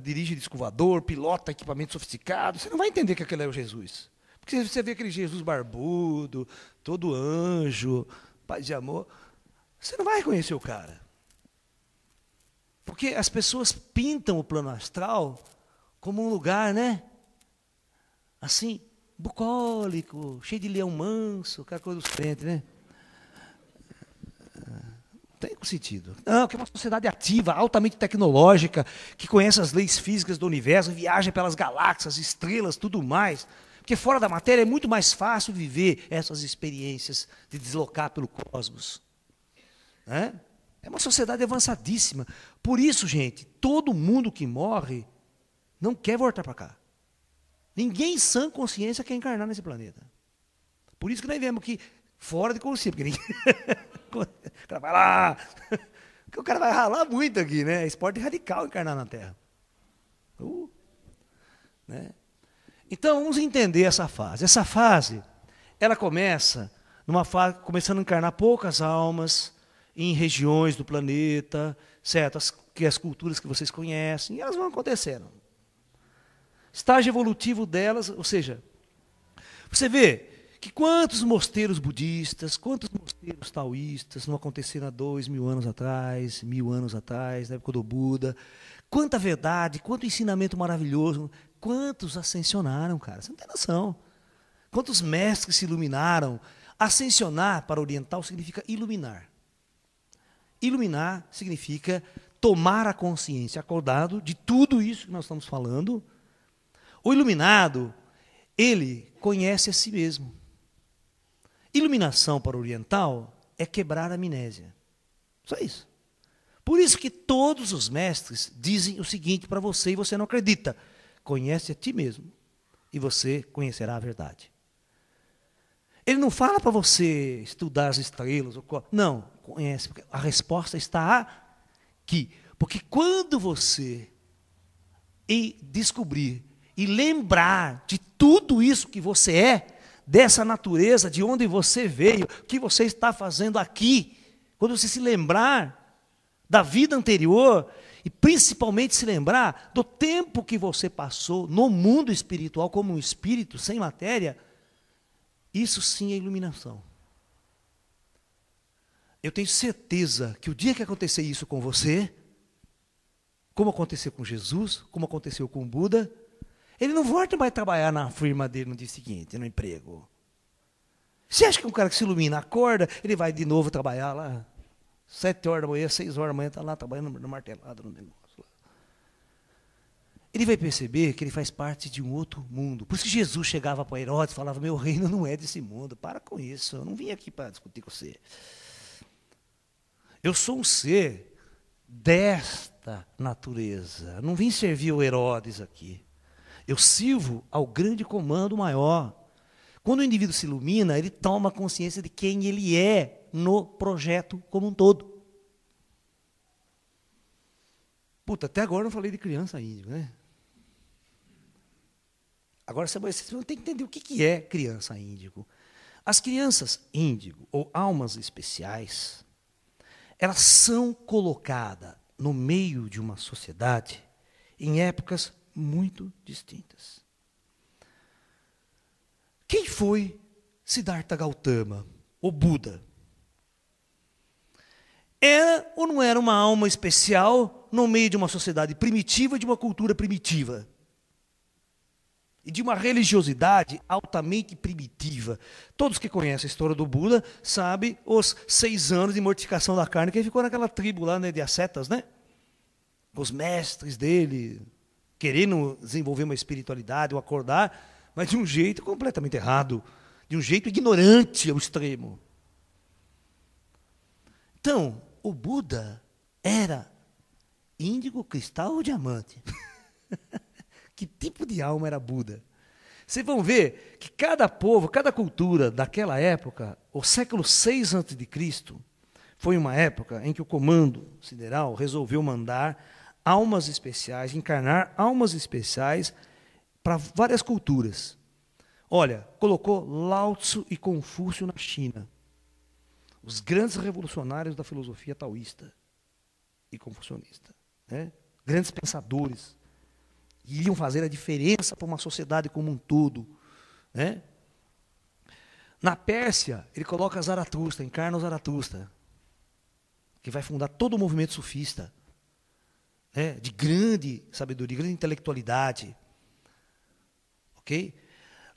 dirige disco pilota equipamento sofisticado. Você não vai entender que aquele é o Jesus. Porque você vê aquele Jesus barbudo, todo anjo, paz de amor. Você não vai reconhecer o cara. Porque as pessoas pintam o plano astral como um lugar, né? Assim, bucólico, cheio de leão manso, aquela coisa dos crentes, né? É, tem sentido. Não, que é uma sociedade ativa, altamente tecnológica, que conhece as leis físicas do universo, viaja pelas galáxias, estrelas, tudo mais. Porque fora da matéria é muito mais fácil viver essas experiências de deslocar pelo cosmos. Né? É uma sociedade avançadíssima. Por isso, gente, todo mundo que morre não quer voltar para cá. Ninguém em sã consciência quer encarnar nesse planeta. Por isso que nós vemos que fora de consciência, porque ninguém. o cara vai lá. Porque o cara vai ralar muito aqui, né? É esporte radical encarnar na Terra. Uh, né? Então, vamos entender essa fase. Essa fase, ela começa numa fase, começando a encarnar poucas almas, em regiões do planeta, certo? As, que as culturas que vocês conhecem, e elas vão acontecendo. Estágio evolutivo delas, ou seja, você vê que quantos mosteiros budistas, quantos mosteiros taoístas não aconteceram há dois mil anos atrás, mil anos atrás, na época do Buda. Quanta verdade, quanto ensinamento maravilhoso. Quantos ascensionaram, cara? Você não tem noção. Quantos mestres se iluminaram? Ascensionar, para oriental, significa iluminar. Iluminar significa tomar a consciência acordado de tudo isso que nós estamos falando. O iluminado, ele conhece a si mesmo. Iluminação para o oriental é quebrar a amnésia. Só isso. Por isso que todos os mestres dizem o seguinte para você e você não acredita: conhece a ti mesmo e você conhecerá a verdade. Ele não fala para você estudar as estrelas, não conhece. A resposta está aqui. Porque quando você e descobrir e lembrar de tudo isso que você é, dessa natureza, de onde você veio, o que você está fazendo aqui, quando você se lembrar da vida anterior e principalmente se lembrar do tempo que você passou no mundo espiritual como um espírito sem matéria, isso sim é iluminação. Eu tenho certeza que o dia que acontecer isso com você, como aconteceu com Jesus, como aconteceu com Buda, ele não volta mais trabalhar na firma dele no dia seguinte, no emprego. Você acha que um cara que se ilumina, acorda, ele vai de novo trabalhar lá? Sete horas da manhã, seis horas da manhã, está lá trabalhando no martelado no negócio. Lá. Ele vai perceber que ele faz parte de um outro mundo. Por isso que Jesus chegava para Herodes e falava, meu reino não é desse mundo, para com isso, eu não vim aqui para discutir com você. Eu sou um ser desta natureza. Não vim servir o Herodes aqui. Eu sirvo ao grande comando maior. Quando o indivíduo se ilumina, ele toma consciência de quem ele é no projeto como um todo. Puta, até agora eu não falei de criança índio, né? Agora você tem que entender o que é criança índigo. As crianças índigo, ou almas especiais, elas são colocadas no meio de uma sociedade em épocas muito distintas. Quem foi Siddhartha Gautama, o Buda? Era ou não era uma alma especial no meio de uma sociedade primitiva, de uma cultura primitiva? e de uma religiosidade altamente primitiva. Todos que conhecem a história do Buda sabem os seis anos de mortificação da carne que ele ficou naquela tribo lá né, de ascetas, né? Os mestres dele querendo desenvolver uma espiritualidade, ou um acordar, mas de um jeito completamente errado, de um jeito ignorante ao extremo. Então, o Buda era índigo, cristal ou diamante? Que tipo de alma era Buda? Vocês vão ver que cada povo, cada cultura daquela época, o século 6 a.C., foi uma época em que o comando sideral resolveu mandar almas especiais, encarnar almas especiais para várias culturas. Olha, colocou Lao Tzu e Confúcio na China, os grandes revolucionários da filosofia taoísta e confucionista, né? grandes pensadores iriam fazer a diferença para uma sociedade como um todo. Né? Na Pérsia, ele coloca Zaratustra, encarna Zaratustra, que vai fundar todo o movimento sufista, né? de grande sabedoria, grande intelectualidade. Ok?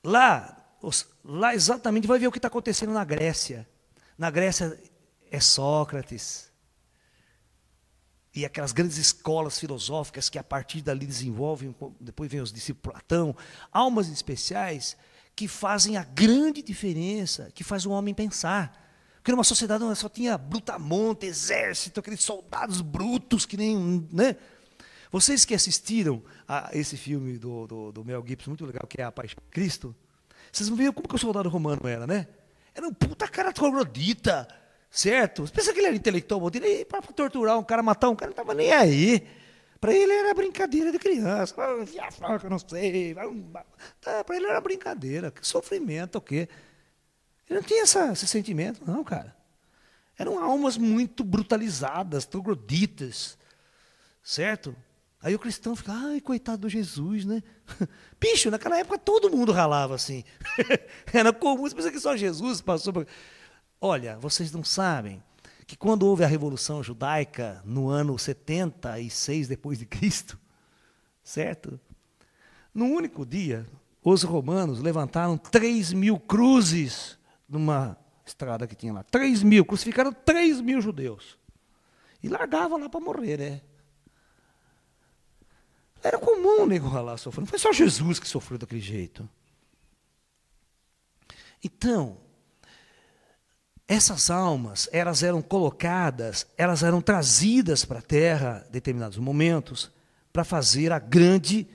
Lá, os, lá exatamente, vai ver o que está acontecendo na Grécia. Na Grécia é Sócrates, e aquelas grandes escolas filosóficas que a partir dali desenvolvem, depois vem os discípulos Platão, almas especiais que fazem a grande diferença, que faz o homem pensar. Porque numa sociedade onde só tinha brutamonte, exército, aqueles soldados brutos que nem. Né? Vocês que assistiram a esse filme do, do, do Mel Gibson, muito legal, que é A Paixão de Cristo, vocês viram como que o soldado romano era, né? Era um puta cara troglodita, Certo? Você pensa que ele era intelectual, Baldini? E para torturar um cara, matar um cara, não estava nem aí. Para ele era brincadeira de criança. Ah, não sei. para ele era brincadeira. Que sofrimento, o quê? Ele não tinha essa, esse sentimento, não, cara. Eram almas muito brutalizadas, trogloditas. Certo? Aí o cristão fica, ai, coitado do Jesus, né? Bicho, naquela época todo mundo ralava assim. Era comum, você pensa que só Jesus passou. Por... Olha, vocês não sabem que quando houve a Revolução Judaica no ano 76 depois de Cristo, certo? Num único dia, os romanos levantaram 3 mil cruzes numa estrada que tinha lá. 3 mil, crucificaram 3 mil judeus. E largavam lá para morrer, né? Era comum o nego lá sofrer. Não foi só Jesus que sofreu daquele jeito. Então, essas almas, elas eram colocadas, elas eram trazidas para a terra em determinados momentos para fazer a grande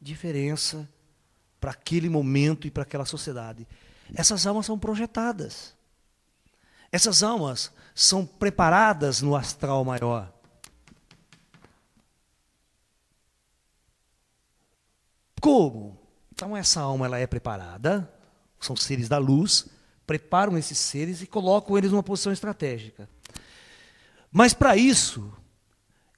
diferença para aquele momento e para aquela sociedade. Essas almas são projetadas. Essas almas são preparadas no astral maior. Como? Então essa alma ela é preparada, são seres da luz, preparam esses seres e colocam eles numa posição estratégica. Mas para isso,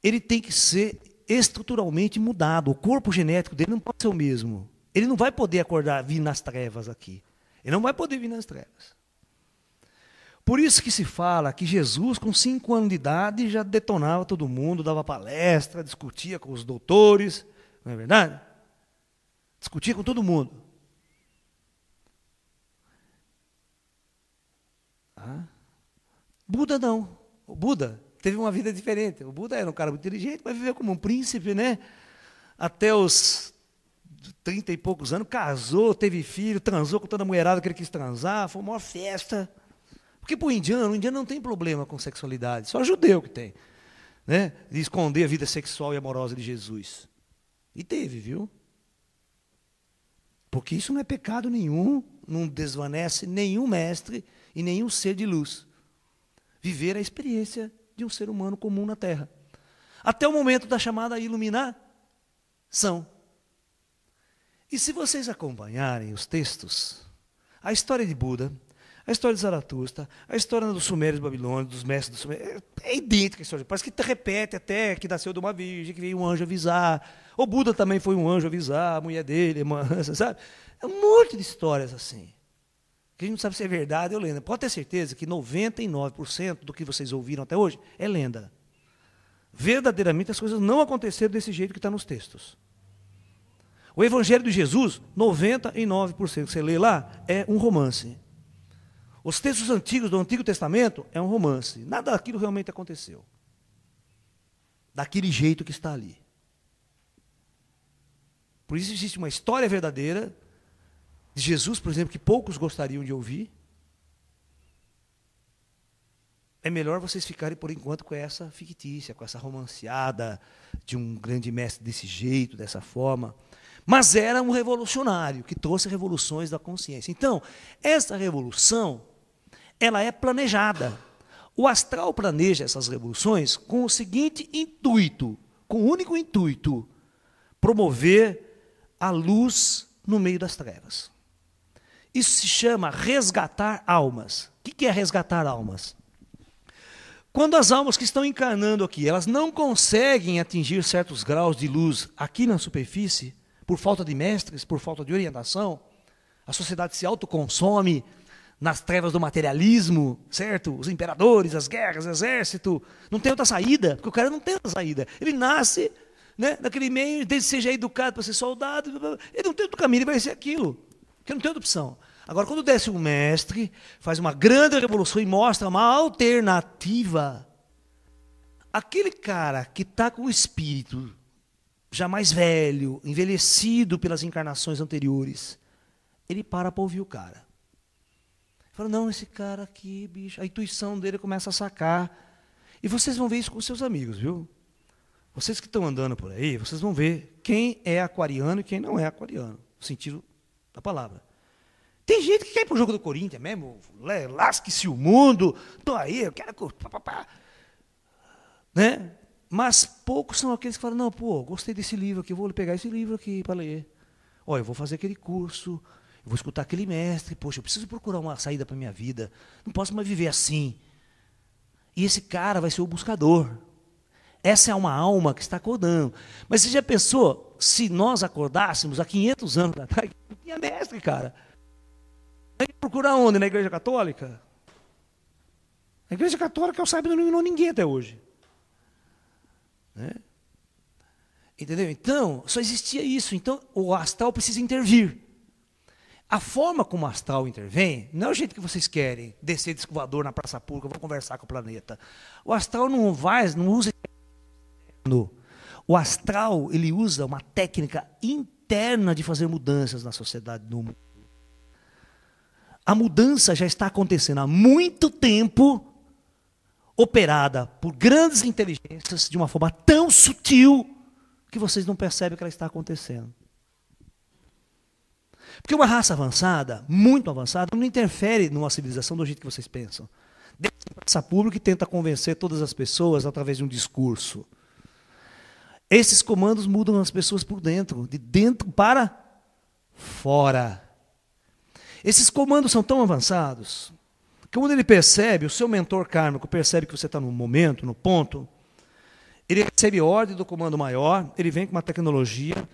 ele tem que ser estruturalmente mudado. O corpo genético dele não pode ser o mesmo. Ele não vai poder acordar, vir nas trevas aqui. Ele não vai poder vir nas trevas. Por isso que se fala que Jesus, com cinco anos de idade, já detonava todo mundo, dava palestra, discutia com os doutores, não é verdade? Discutia com todo mundo. Ah. Buda não. O Buda teve uma vida diferente. O Buda era um cara muito inteligente, mas viveu como um príncipe, né? Até os trinta e poucos anos, casou, teve filho, transou com toda a mulherada que ele quis transar, foi uma festa. Porque para o indiano, o indiano não tem problema com sexualidade, só judeu que tem. Né? De esconder a vida sexual e amorosa de Jesus. E teve, viu? Porque isso não é pecado nenhum, não desvanece nenhum mestre, e nenhum ser de luz. Viver a experiência de um ser humano comum na Terra. Até o momento da chamada iluminação. E se vocês acompanharem os textos, a história de Buda, a história de Zaratustra, a história dos sumérios babilônios, dos mestres dos sumérios, é idêntica a história. Parece que repete até que nasceu de uma virgem, que veio um anjo avisar. O Buda também foi um anjo avisar, a mulher dele, irmã, sabe? É um monte de histórias assim que a gente não sabe se é verdade ou lenda. Pode ter certeza que 99% do que vocês ouviram até hoje é lenda. Verdadeiramente as coisas não aconteceram desse jeito que está nos textos. O Evangelho de Jesus, 99% que você lê lá, é um romance. Os textos antigos do Antigo Testamento é um romance. Nada daquilo realmente aconteceu. Daquele jeito que está ali. Por isso existe uma história verdadeira de Jesus, por exemplo, que poucos gostariam de ouvir, é melhor vocês ficarem por enquanto com essa fictícia, com essa romanceada de um grande mestre desse jeito, dessa forma. Mas era um revolucionário que trouxe revoluções da consciência. Então, essa revolução, ela é planejada. O astral planeja essas revoluções com o seguinte intuito, com o único intuito: promover a luz no meio das trevas. Isso se chama resgatar almas. O que é resgatar almas? Quando as almas que estão encarnando aqui, elas não conseguem atingir certos graus de luz aqui na superfície, por falta de mestres, por falta de orientação, a sociedade se autoconsome nas trevas do materialismo, certo? Os imperadores, as guerras, o exército, não tem outra saída, porque o cara não tem outra saída. Ele nasce né, naquele meio, desde que seja educado para ser soldado, ele não tem outro caminho, ele vai ser aquilo. Porque não tem outra opção. Agora, quando desce um mestre, faz uma grande revolução e mostra uma alternativa. Aquele cara que está com o espírito já mais velho, envelhecido pelas encarnações anteriores, ele para para ouvir o cara. Fala, não, esse cara aqui, bicho, a intuição dele começa a sacar. E vocês vão ver isso com seus amigos, viu? Vocês que estão andando por aí, vocês vão ver quem é aquariano e quem não é aquariano. No sentido da palavra. Tem gente que quer ir pro jogo do Corinthians mesmo, né? lasque-se o mundo, tô aí, eu quero. Pá, pá, pá. Né? Mas poucos são aqueles que falam: não, pô, gostei desse livro aqui, vou pegar esse livro aqui para ler. Olha, eu vou fazer aquele curso, eu vou escutar aquele mestre, poxa, eu preciso procurar uma saída para minha vida, não posso mais viver assim. E esse cara vai ser o buscador. Essa é uma alma que está acordando. Mas você já pensou, se nós acordássemos há 500 anos atrás, não tinha mestre, cara. A gente procura onde? Na igreja católica? A igreja católica, eu é saiba, não eliminou ninguém até hoje. Né? Entendeu? Então, só existia isso. Então, o astral precisa intervir. A forma como o astral intervém não é o jeito que vocês querem, descer de escovador na praça pública, vou conversar com o planeta. O astral não vai, não usa o astral, ele usa uma técnica interna de fazer mudanças na sociedade, no mundo. A mudança já está acontecendo há muito tempo, operada por grandes inteligências de uma forma tão sutil que vocês não percebem que ela está acontecendo. Porque uma raça avançada, muito avançada, não interfere numa civilização do jeito que vocês pensam. Deixa a pública e tenta convencer todas as pessoas através de um discurso. Esses comandos mudam as pessoas por dentro, de dentro para fora. Esses comandos são tão avançados que quando ele percebe, o seu mentor kármico percebe que você está no momento, no ponto, ele recebe ordem do comando maior, ele vem com uma tecnologia,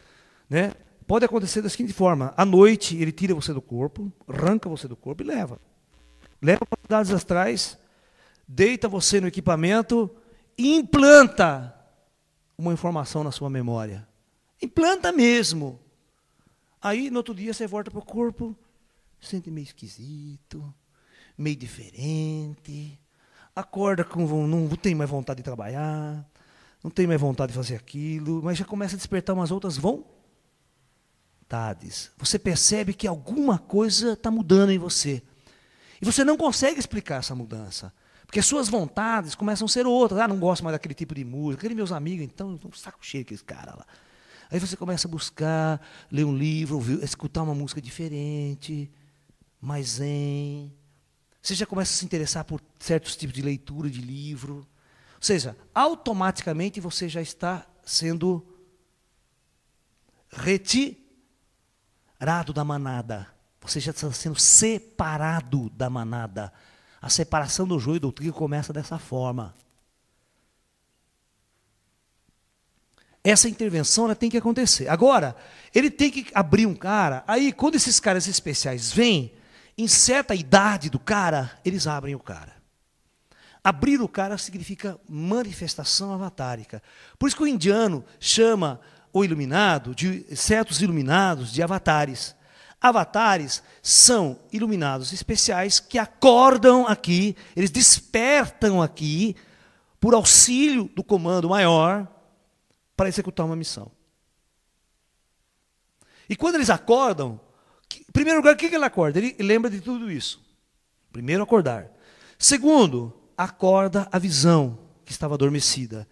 né? Pode acontecer da seguinte forma: à noite ele tira você do corpo, arranca você do corpo e leva. Leva para dados astrais, deita você no equipamento e implanta uma informação na sua memória. Implanta mesmo. Aí, no outro dia, você volta para o corpo, sente meio esquisito, meio diferente, acorda com não, não tem mais vontade de trabalhar, não tem mais vontade de fazer aquilo, mas já começa a despertar umas outras vontades. Você percebe que alguma coisa está mudando em você. E você não consegue explicar essa mudança. Porque suas vontades começam a ser outras. Ah, não gosto mais daquele tipo de música. Aqueles meus amigos, então, um saco cheio aqueles caras lá. Aí você começa a buscar, ler um livro, ouvir, escutar uma música diferente, mais em. Você já começa a se interessar por certos tipos de leitura de livro. Ou seja, automaticamente você já está sendo retirado da manada. Você já está sendo separado da manada. A separação do joio do trigo começa dessa forma. Essa intervenção ela tem que acontecer. Agora, ele tem que abrir um cara. Aí, quando esses caras especiais vêm, em certa idade do cara, eles abrem o cara. Abrir o cara significa manifestação avatárica. Por isso que o indiano chama o iluminado, de certos iluminados, de avatares. Avatares são iluminados especiais que acordam aqui, eles despertam aqui, por auxílio do comando maior, para executar uma missão. E quando eles acordam, em primeiro lugar, o que ele acorda? Ele lembra de tudo isso. Primeiro, acordar. Segundo, acorda a visão que estava adormecida.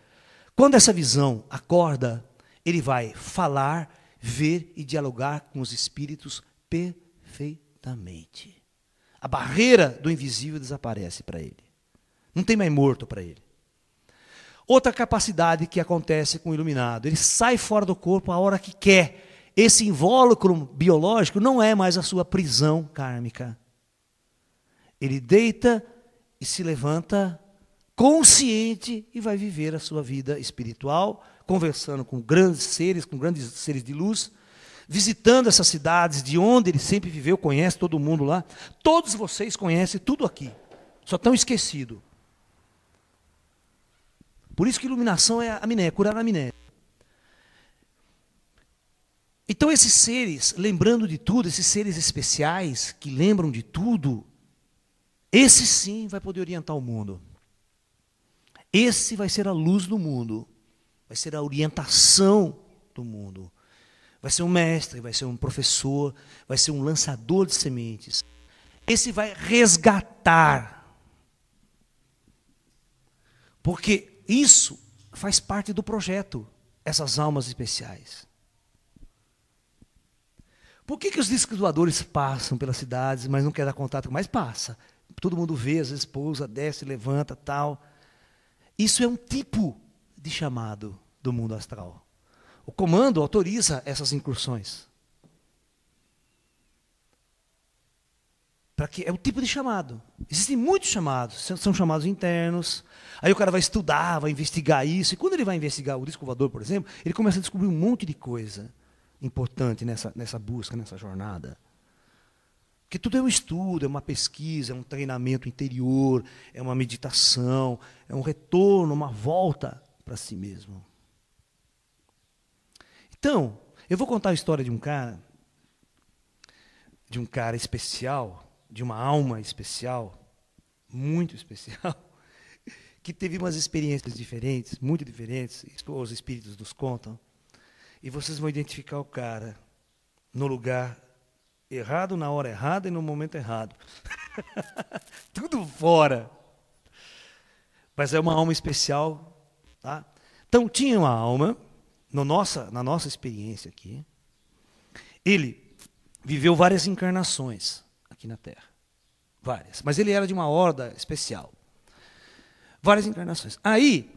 Quando essa visão acorda, ele vai falar, ver e dialogar com os espíritos perfeitamente. A barreira do invisível desaparece para ele. Não tem mais morto para ele. Outra capacidade que acontece com o iluminado, ele sai fora do corpo a hora que quer. Esse invólucro biológico não é mais a sua prisão kármica. Ele deita e se levanta consciente e vai viver a sua vida espiritual, conversando com grandes seres, com grandes seres de luz, visitando essas cidades de onde ele sempre viveu, conhece todo mundo lá. Todos vocês conhecem tudo aqui, só estão esquecido. Por isso que iluminação é a miné, curar a miné. Então esses seres, lembrando de tudo, esses seres especiais que lembram de tudo, esse sim vai poder orientar o mundo. Esse vai ser a luz do mundo, vai ser a orientação do mundo vai ser um mestre, vai ser um professor, vai ser um lançador de sementes. Esse vai resgatar. Porque isso faz parte do projeto, essas almas especiais. Por que, que os discos passam pelas cidades, mas não quer dar contato? Mas passa. Todo mundo vê, às vezes pousa, desce, levanta, tal. Isso é um tipo de chamado do mundo astral. O comando autoriza essas incursões. Para que é o tipo de chamado. Existem muitos chamados, são chamados internos. Aí o cara vai estudar, vai investigar isso. E quando ele vai investigar o descobridor, por exemplo, ele começa a descobrir um monte de coisa importante nessa, nessa busca, nessa jornada. Porque tudo é um estudo, é uma pesquisa, é um treinamento interior, é uma meditação, é um retorno, uma volta para si mesmo. Então, eu vou contar a história de um cara, de um cara especial, de uma alma especial, muito especial, que teve umas experiências diferentes, muito diferentes, os espíritos nos contam, e vocês vão identificar o cara no lugar errado, na hora errada e no momento errado. Tudo fora. Mas é uma alma especial, tá? Então tinha uma alma no nossa, na nossa experiência aqui, ele viveu várias encarnações aqui na Terra. Várias. Mas ele era de uma horda especial. Várias encarnações. Aí,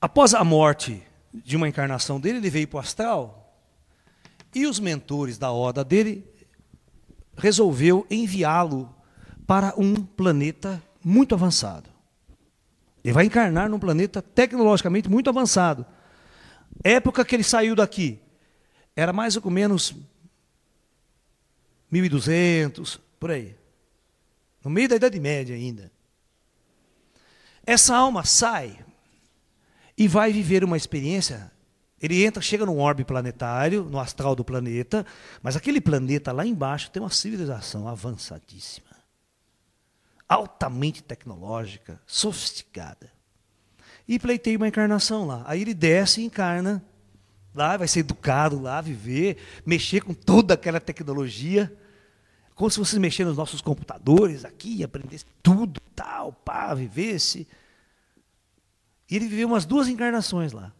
após a morte de uma encarnação dele, ele veio para o astral e os mentores da horda dele resolveu enviá-lo para um planeta muito avançado. Ele vai encarnar num planeta tecnologicamente muito avançado época que ele saiu daqui, era mais ou menos 1200, por aí. No meio da Idade Média ainda. Essa alma sai e vai viver uma experiência. Ele entra, chega num orbe planetário, no astral do planeta, mas aquele planeta lá embaixo tem uma civilização avançadíssima, altamente tecnológica, sofisticada e pleiteia uma encarnação lá. Aí ele desce e encarna lá, vai ser educado lá, viver, mexer com toda aquela tecnologia. Como se vocês mexer nos nossos computadores aqui, aprendesse tudo, tal, pá, vivesse. E ele viveu umas duas encarnações lá.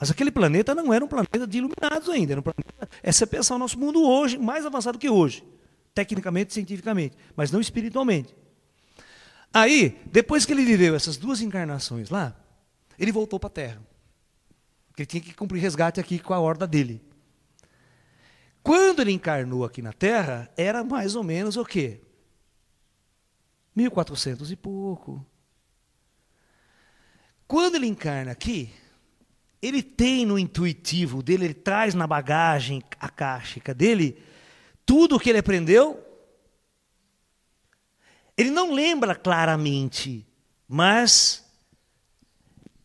Mas aquele planeta não era um planeta de iluminados ainda. Era um planeta, essa é pensar o nosso mundo hoje, mais avançado que hoje, tecnicamente, cientificamente, mas não espiritualmente. Aí, depois que ele viveu essas duas encarnações lá, ele voltou para a terra. Ele tinha que cumprir resgate aqui com a horda dele. Quando ele encarnou aqui na terra, era mais ou menos o quê? 1400 e pouco. Quando ele encarna aqui, ele tem no intuitivo dele, ele traz na bagagem akáshica dele tudo o que ele aprendeu ele não lembra claramente, mas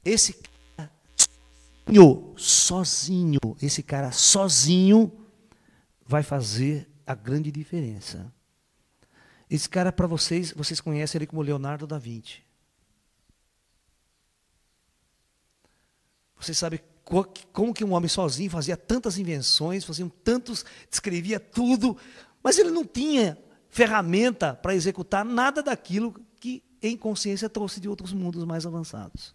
esse cara sozinho, sozinho, esse cara sozinho vai fazer a grande diferença. Esse cara para vocês, vocês conhecem ele como Leonardo da Vinci. Vocês sabem como que um homem sozinho fazia tantas invenções, fazia tantos, descrevia tudo, mas ele não tinha ferramenta para executar nada daquilo que em consciência trouxe de outros mundos mais avançados.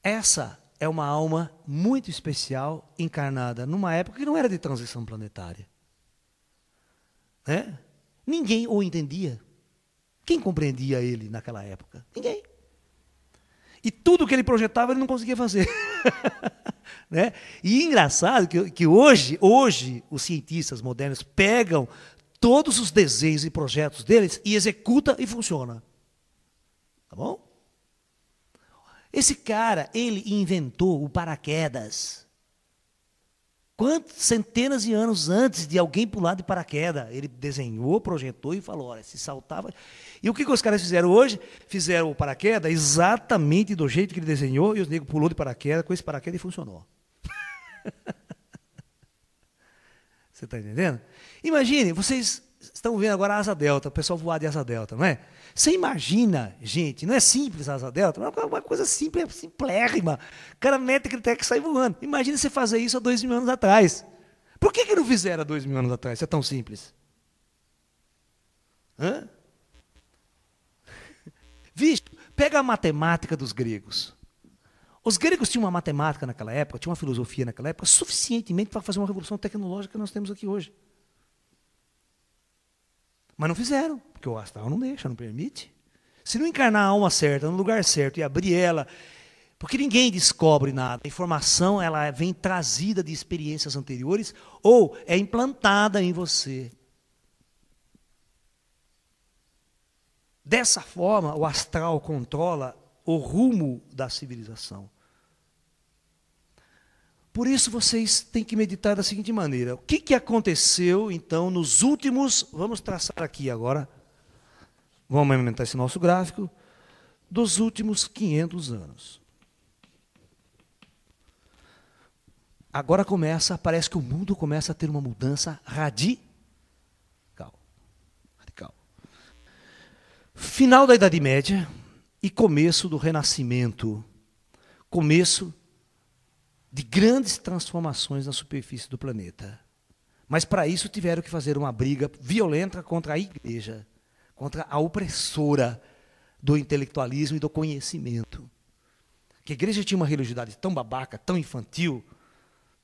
Essa é uma alma muito especial encarnada numa época que não era de transição planetária. Né? Ninguém o entendia. Quem compreendia ele naquela época? Ninguém que tudo que ele projetava ele não conseguia fazer. né? E engraçado que, que hoje, hoje os cientistas modernos pegam todos os desejos e projetos deles e executa e funciona. Tá bom? Esse cara, ele inventou o paraquedas. Quantas centenas de anos antes de alguém pular de paraquedas, ele desenhou, projetou e falou: olha, se saltava. E o que, que os caras fizeram hoje? Fizeram o paraquedas exatamente do jeito que ele desenhou e os negros pulou de paraquedas com esse paraquedas e funcionou. você está entendendo? Imagine, vocês estão vendo agora a asa delta, o pessoal voar de asa delta, não é? Você imagina, gente, não é simples a asa delta, é uma coisa simples, é simplérrima. O cara mete aquele teco e sai voando. Imagina você fazer isso há dois mil anos atrás. Por que, que não fizeram há dois mil anos atrás? Isso é tão simples. Hã? Visto, pega a matemática dos gregos. Os gregos tinham uma matemática naquela época, tinham uma filosofia naquela época, suficientemente para fazer uma revolução tecnológica que nós temos aqui hoje. Mas não fizeram, porque o astral não deixa, não permite. Se não encarnar a alma certa, no lugar certo, e abrir ela, porque ninguém descobre nada. A informação ela vem trazida de experiências anteriores ou é implantada em você. Dessa forma, o astral controla o rumo da civilização. Por isso vocês têm que meditar da seguinte maneira: o que, que aconteceu então nos últimos, vamos traçar aqui agora, vamos aumentar esse nosso gráfico, dos últimos 500 anos. Agora começa, parece que o mundo começa a ter uma mudança radical. Radical. Final da Idade Média e começo do Renascimento. Começo de grandes transformações na superfície do planeta. Mas para isso tiveram que fazer uma briga violenta contra a igreja, contra a opressora do intelectualismo e do conhecimento. Que a igreja tinha uma religiosidade tão babaca, tão infantil,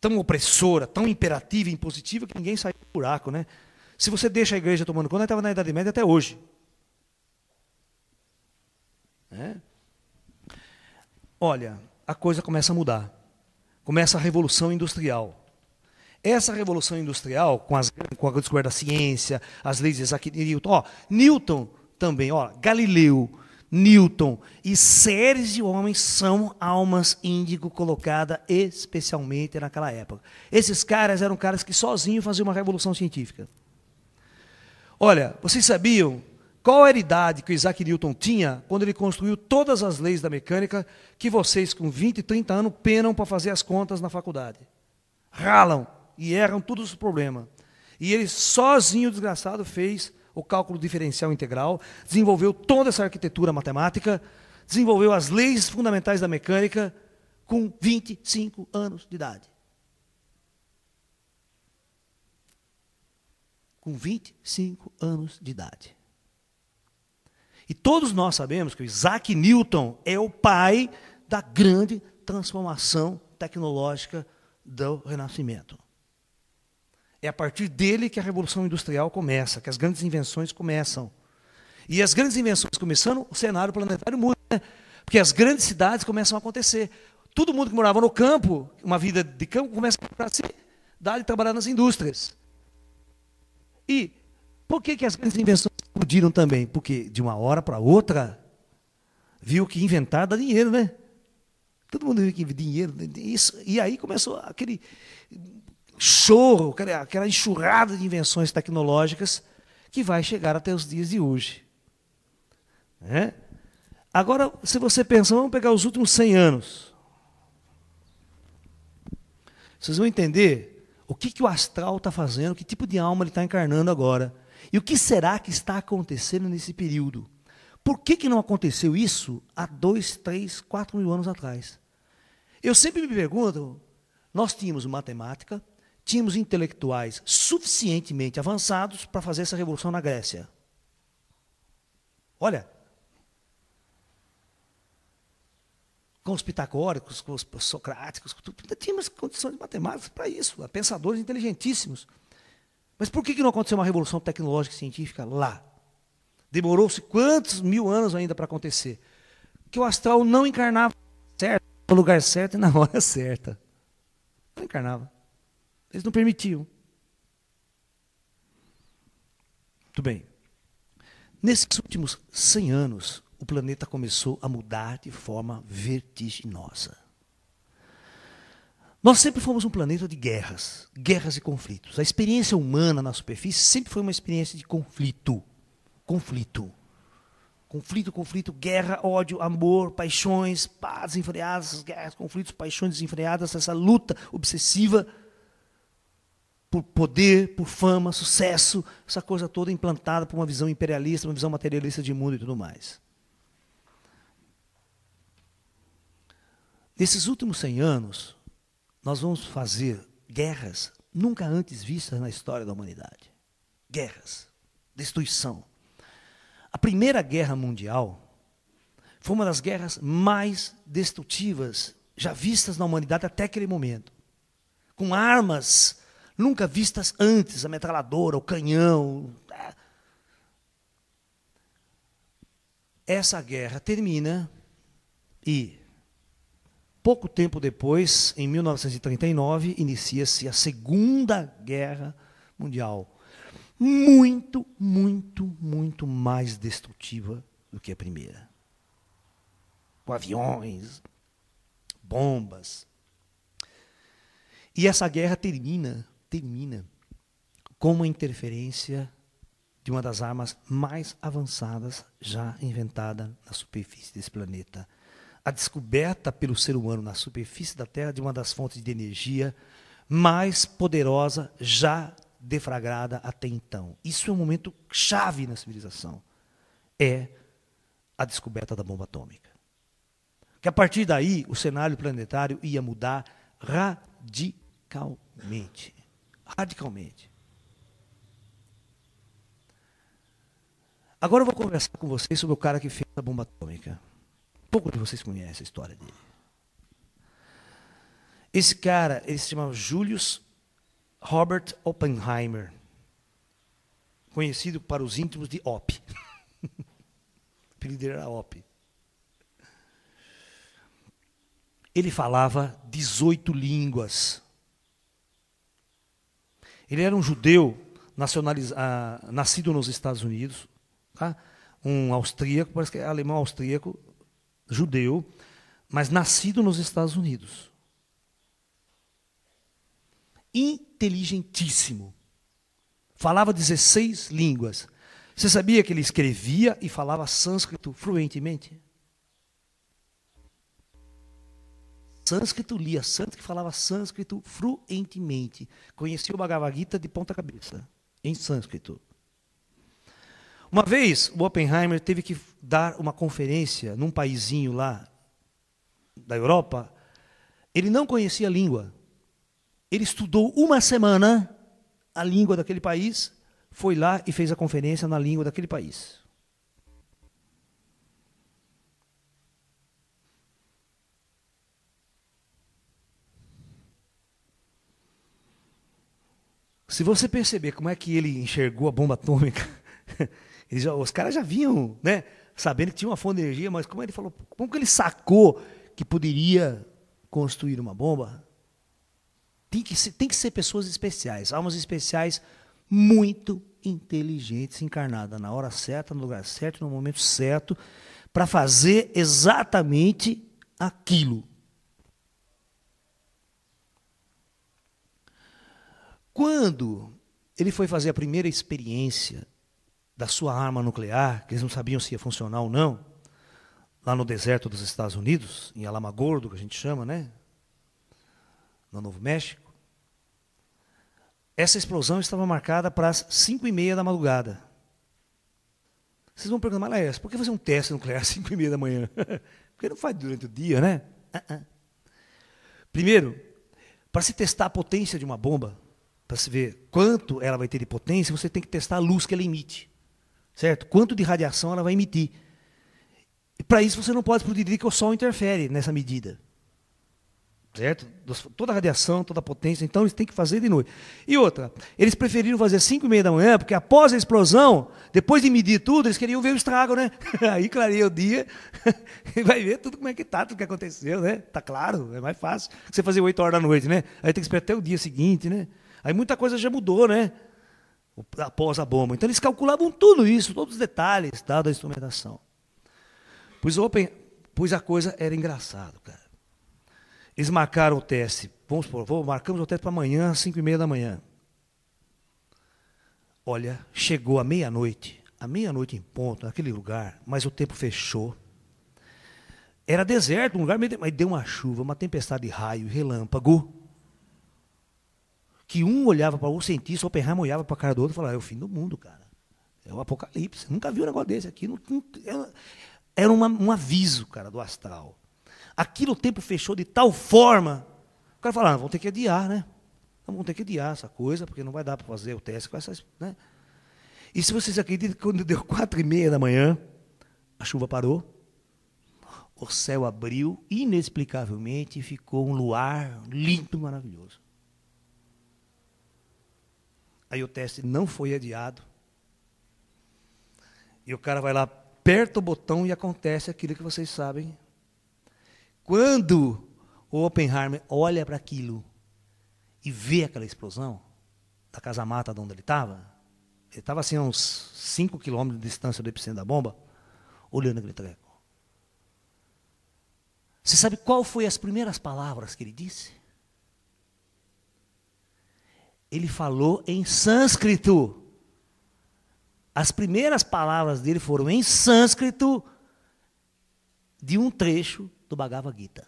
tão opressora, tão imperativa e impositiva que ninguém saiu do buraco, né? Se você deixa a igreja tomando conta, estava na Idade Média até hoje. É? Olha, a coisa começa a mudar começa a Revolução Industrial. Essa Revolução Industrial, com, as, com a descoberta da ciência, as leis de Isaac Newton, ó, Newton também, ó, Galileu, Newton e séries de homens são almas índigo colocada especialmente naquela época. Esses caras eram caras que sozinhos faziam uma revolução científica. Olha, vocês sabiam qual era a idade que o Isaac Newton tinha quando ele construiu todas as leis da mecânica que vocês com 20, 30 anos penam para fazer as contas na faculdade? Ralam e erram todos os problemas. E ele sozinho, desgraçado, fez o cálculo diferencial integral, desenvolveu toda essa arquitetura matemática, desenvolveu as leis fundamentais da mecânica com 25 anos de idade. Com 25 anos de idade. E todos nós sabemos que o Isaac Newton é o pai da grande transformação tecnológica do Renascimento. É a partir dele que a Revolução Industrial começa, que as grandes invenções começam. E as grandes invenções começando, o cenário planetário muda, né? porque as grandes cidades começam a acontecer. Todo mundo que morava no campo, uma vida de campo, começa a se dar e trabalhar nas indústrias. E por que, que as grandes invenções explodiram também? Porque de uma hora para outra, viu que inventar dá é dinheiro, né? Todo mundo viu que dinheiro, né? isso, e aí começou aquele choro, aquela enxurrada de invenções tecnológicas que vai chegar até os dias de hoje. É? Agora, se você pensar, vamos pegar os últimos 100 anos. Vocês vão entender o que, que o astral está fazendo, que tipo de alma ele está encarnando agora. E o que será que está acontecendo nesse período? Por que, que não aconteceu isso há dois, três, quatro mil anos atrás? Eu sempre me pergunto: nós tínhamos matemática, tínhamos intelectuais suficientemente avançados para fazer essa revolução na Grécia. Olha, com os pitagóricos, com os socráticos, tínhamos condições matemáticas para isso, pensadores inteligentíssimos. Mas por que não aconteceu uma revolução tecnológica e científica lá? Demorou-se quantos mil anos ainda para acontecer? Que o astral não encarnava certo, no lugar certo e na hora certa. Não encarnava. Eles não permitiam. Muito bem. Nesses últimos 100 anos, o planeta começou a mudar de forma vertiginosa. Nós sempre fomos um planeta de guerras, guerras e conflitos. A experiência humana na superfície sempre foi uma experiência de conflito. Conflito. Conflito, conflito, guerra, ódio, amor, paixões, pá, desenfreadas, guerras, conflitos, paixões desenfreadas, essa luta obsessiva por poder, por fama, sucesso, essa coisa toda implantada por uma visão imperialista, uma visão materialista de mundo e tudo mais. Nesses últimos 100 anos, nós vamos fazer guerras nunca antes vistas na história da humanidade. Guerras, destruição. A Primeira Guerra Mundial foi uma das guerras mais destrutivas já vistas na humanidade até aquele momento. Com armas nunca vistas antes, a metralhadora, o canhão. Né? Essa guerra termina e Pouco tempo depois, em 1939, inicia-se a Segunda Guerra Mundial. Muito, muito, muito mais destrutiva do que a primeira. Com aviões, bombas. E essa guerra termina, termina com uma interferência de uma das armas mais avançadas já inventada na superfície desse planeta, a descoberta pelo ser humano na superfície da Terra de uma das fontes de energia mais poderosa já defragrada até então. Isso é um momento chave na civilização. É a descoberta da bomba atômica. Que a partir daí o cenário planetário ia mudar radicalmente. Radicalmente. Agora eu vou conversar com vocês sobre o cara que fez a bomba atômica pouco de vocês conhecem a história dele. Esse cara, ele se chamava Julius Robert Oppenheimer, conhecido para os íntimos de Op. Apelido era Op. Ele falava 18 línguas. Ele era um judeu nacionaliz... Ah, nascido nos Estados Unidos, tá? um austríaco, parece que é alemão austríaco, judeu, mas nascido nos Estados Unidos. Inteligentíssimo. Falava 16 línguas. Você sabia que ele escrevia e falava sânscrito fluentemente? Sânscrito, lia sânscrito, falava sânscrito fluentemente. Conhecia o Bhagavad Gita de ponta cabeça, em sânscrito. Uma vez, o Oppenheimer teve que dar uma conferência num paizinho lá da Europa. Ele não conhecia a língua. Ele estudou uma semana a língua daquele país, foi lá e fez a conferência na língua daquele país. Se você perceber como é que ele enxergou a bomba atômica. Eles, os caras já vinham, né? Sabendo que tinha uma fonte de energia, mas como ele falou, como que ele sacou que poderia construir uma bomba? Tem que ser, tem que ser pessoas especiais, almas especiais muito inteligentes, encarnadas na hora certa, no lugar certo, no momento certo, para fazer exatamente aquilo. Quando ele foi fazer a primeira experiência da sua arma nuclear, que eles não sabiam se ia funcionar ou não, lá no deserto dos Estados Unidos, em Alamogordo, que a gente chama, né? No Novo México. Essa explosão estava marcada para as 5 e meia da madrugada. Vocês vão perguntar, mas por que fazer um teste nuclear às 5 e meia da manhã? Porque não faz durante o dia, né? Uh -uh. Primeiro, para se testar a potência de uma bomba, para se ver quanto ela vai ter de potência, você tem que testar a luz que ela é emite certo? Quanto de radiação ela vai emitir. Para isso você não pode progredir que o Sol interfere nessa medida. Certo? Toda a radiação, toda a potência, então eles têm que fazer de noite. E outra, eles preferiram fazer às 5 e meia da manhã, porque após a explosão, depois de medir tudo, eles queriam ver o estrago, né? Aí clareia o dia e vai ver tudo como é que tá, tudo que aconteceu, né? Tá claro, é mais fácil você fazer 8 horas da noite, né? Aí tem que esperar até o dia seguinte, né? Aí muita coisa já mudou, né? após a bomba. Então eles calculavam tudo isso, todos os detalhes tá, da instrumentação. Pois, open, pois a coisa era engraçada, cara. Eles marcaram o teste, vamos por favor, marcamos o teste para amanhã, às 5 e meia da manhã. Olha, chegou à meia-noite, à meia-noite em ponto, naquele lugar, mas o tempo fechou. Era deserto, um lugar meio. Mas deu uma chuva, uma tempestade de raio, relâmpago que um olhava para o cientista, Oppenheimer olhava para a cara do outro e falava, é o fim do mundo, cara. É o apocalipse. Nunca vi um negócio desse aqui. Não, não, é era uma, um aviso, cara, do astral. Aquilo o tempo fechou de tal forma. O cara falava, ah, ter que adiar, né? Então, ter que adiar essa coisa, porque não vai dar para fazer o teste com essas. Né? E se vocês acreditam que quando deu quatro e meia da manhã, a chuva parou, o céu abriu, inexplicavelmente e ficou um luar lindo, maravilhoso. Aí o teste não foi adiado. E o cara vai lá, aperta o botão e acontece aquilo que vocês sabem. Quando o Oppenheimer olha para aquilo e vê aquela explosão da casamata de onde ele estava, ele estava assim a uns 5 quilômetros de distância do epicentro da bomba, olhando aquele treco. Você sabe qual foi as primeiras palavras que ele disse? ele falou em sânscrito. As primeiras palavras dele foram em sânscrito de um trecho do Bhagavad Gita.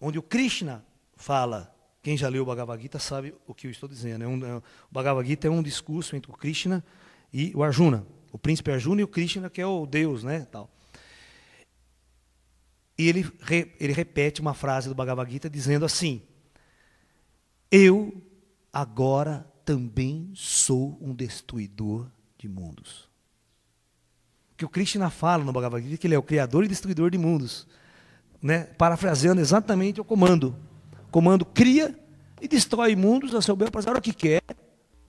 Onde o Krishna fala, quem já leu o Bhagavad Gita sabe o que eu estou dizendo. É um, é, o Bhagavad Gita é um discurso entre o Krishna e o Arjuna. O príncipe Arjuna e o Krishna, que é o Deus, né? Tal. E ele, re, ele repete uma frase do Bhagavad Gita dizendo assim: eu agora também sou um destruidor de mundos. Que o Krishna fala no Bhagavad Gita é que ele é o criador e destruidor de mundos, né? Parafraseando exatamente o comando. O comando cria e destrói mundos a seu bel prazer, o que quer,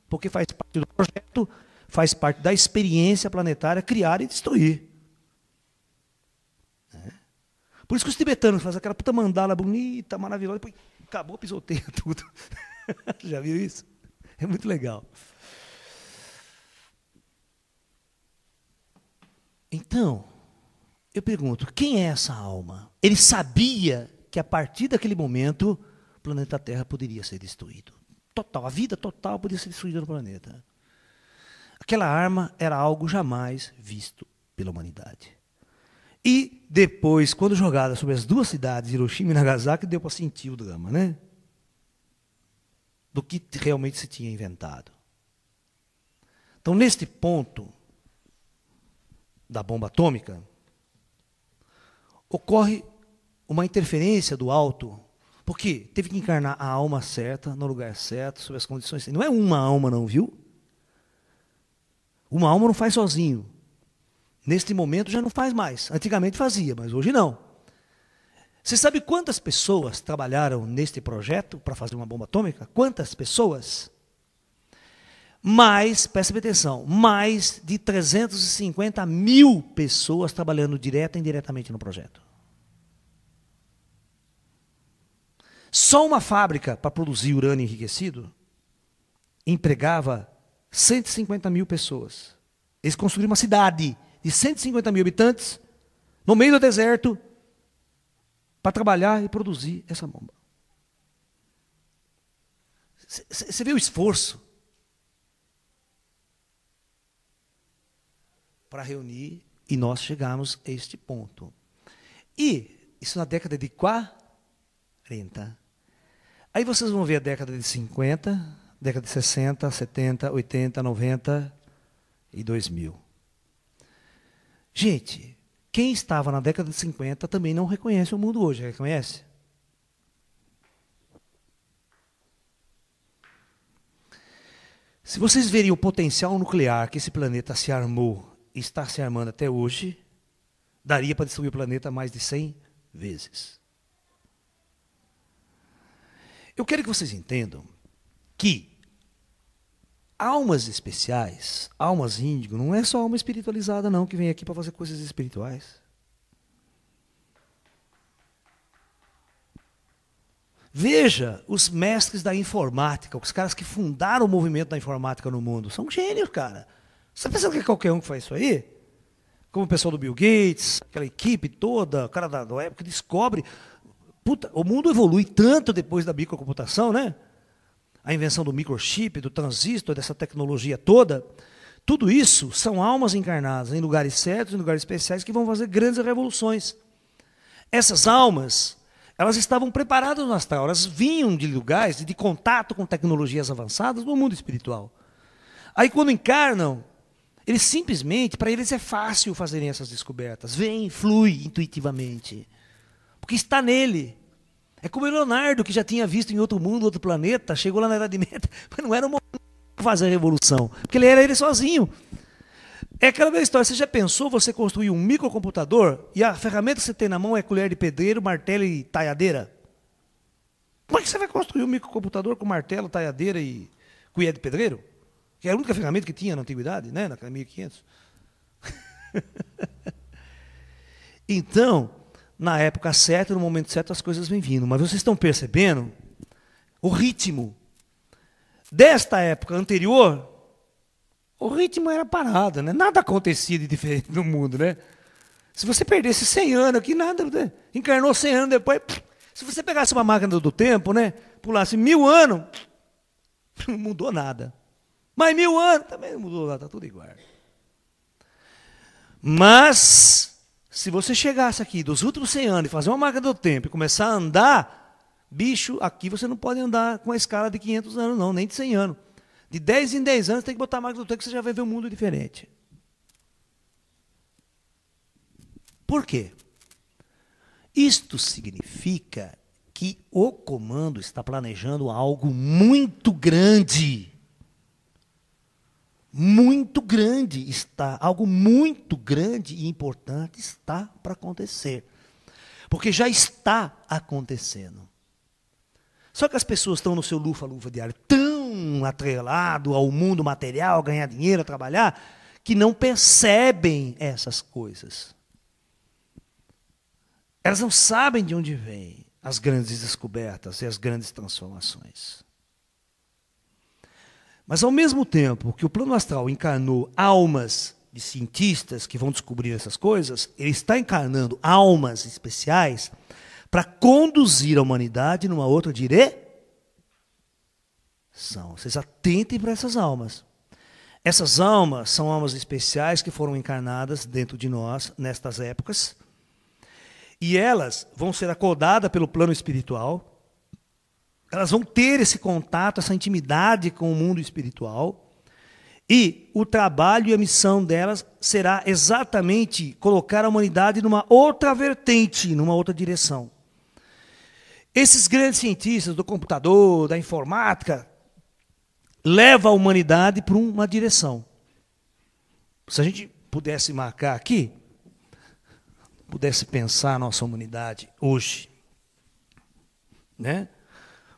porque faz parte do projeto, faz parte da experiência planetária criar e destruir. É. Por isso que os tibetanos fazem aquela puta mandala bonita, maravilhosa. e depois acabou, pisoteia tudo. Já viu isso? É muito legal. Então, eu pergunto, quem é essa alma? Ele sabia que a partir daquele momento o planeta Terra poderia ser destruído. Total, a vida total poderia ser destruída no planeta. Aquela arma era algo jamais visto pela humanidade. E depois, quando jogada sobre as duas cidades, Hiroshima e Nagasaki, deu para sentir o drama, né? Do que realmente se tinha inventado. Então, neste ponto da bomba atômica, ocorre uma interferência do alto, porque teve que encarnar a alma certa, no lugar certo, sob as condições. Não é uma alma, não, viu? Uma alma não faz sozinho. Neste momento já não faz mais. Antigamente fazia, mas hoje não. Você sabe quantas pessoas trabalharam neste projeto para fazer uma bomba atômica? Quantas pessoas? Mais, presta atenção, mais de 350 mil pessoas trabalhando direta e indiretamente no projeto. Só uma fábrica para produzir urânio enriquecido empregava 150 mil pessoas. Eles construíram uma cidade de 150 mil habitantes, no meio do deserto, para trabalhar e produzir essa bomba. Você vê o esforço para reunir e nós chegarmos a este ponto. E isso na década de 40. Aí vocês vão ver a década de 50, década de 60, 70, 80, 90 e 2000. Gente, quem estava na década de 50 também não reconhece o mundo hoje, reconhece? Se vocês verem o potencial nuclear que esse planeta se armou e está se armando até hoje, daria para destruir o planeta mais de 100 vezes. Eu quero que vocês entendam que almas especiais, almas índigo, não é só alma espiritualizada não que vem aqui para fazer coisas espirituais. Veja os mestres da informática, os caras que fundaram o movimento da informática no mundo. São gênios, cara. Você está pensando que é qualquer um que faz isso aí? Como o pessoal do Bill Gates, aquela equipe toda, o cara da, época descobre. Puta, o mundo evolui tanto depois da microcomputação, né? a invenção do microchip, do transistor, dessa tecnologia toda, tudo isso são almas encarnadas em lugares certos, em lugares especiais, que vão fazer grandes revoluções. Essas almas, elas estavam preparadas no astral, elas vinham de lugares de contato com tecnologias avançadas no mundo espiritual. Aí quando encarnam, eles simplesmente, para eles é fácil fazerem essas descobertas. Vem, flui intuitivamente. Porque está nele. É como o Leonardo, que já tinha visto em outro mundo, outro planeta, chegou lá na Idade Média, mas não era momento de fazer a revolução, porque ele era ele sozinho. É aquela mesma história. Você já pensou você construir um microcomputador e a ferramenta que você tem na mão é colher de pedreiro, martelo e taiadeira? Como é que você vai construir um microcomputador com martelo, taiadeira e colher de pedreiro? Que era é a única ferramenta que tinha na antiguidade, né? naquela 1500. então, na época certa, no momento certo, as coisas vêm vindo. Mas vocês estão percebendo o ritmo desta época anterior? O ritmo era parado, né? Nada acontecia de diferente no mundo, né? Se você perdesse 100 anos aqui, nada. Né? Encarnou 100 anos depois. Se você pegasse uma máquina do tempo, né? Pulasse mil anos, não mudou nada. Mas mil anos também não mudou nada, está tudo igual. Mas se você chegasse aqui dos últimos 100 anos e fazer uma marca do tempo e começar a andar, bicho, aqui você não pode andar com a escala de 500 anos, não, nem de 100 anos. De 10 em 10 anos tem que botar a marca do tempo que você já vai ver um mundo diferente. Por quê? Isto significa que o comando está planejando algo muito grande muito grande está, algo muito grande e importante está para acontecer. Porque já está acontecendo. Só que as pessoas estão no seu lufa-lufa diário, tão atrelado ao mundo material, ganhar dinheiro, trabalhar, que não percebem essas coisas. Elas não sabem de onde vêm as grandes descobertas e as grandes transformações. Mas ao mesmo tempo que o plano astral encarnou almas de cientistas que vão descobrir essas coisas, ele está encarnando almas especiais para conduzir a humanidade numa outra direção. Vocês atentem para essas almas. Essas almas são almas especiais que foram encarnadas dentro de nós nestas épocas. E elas vão ser acordadas pelo plano espiritual elas vão ter esse contato, essa intimidade com o mundo espiritual. E o trabalho e a missão delas será exatamente colocar a humanidade numa outra vertente, numa outra direção. Esses grandes cientistas do computador, da informática, levam a humanidade para uma direção. Se a gente pudesse marcar aqui, pudesse pensar a nossa humanidade hoje, né?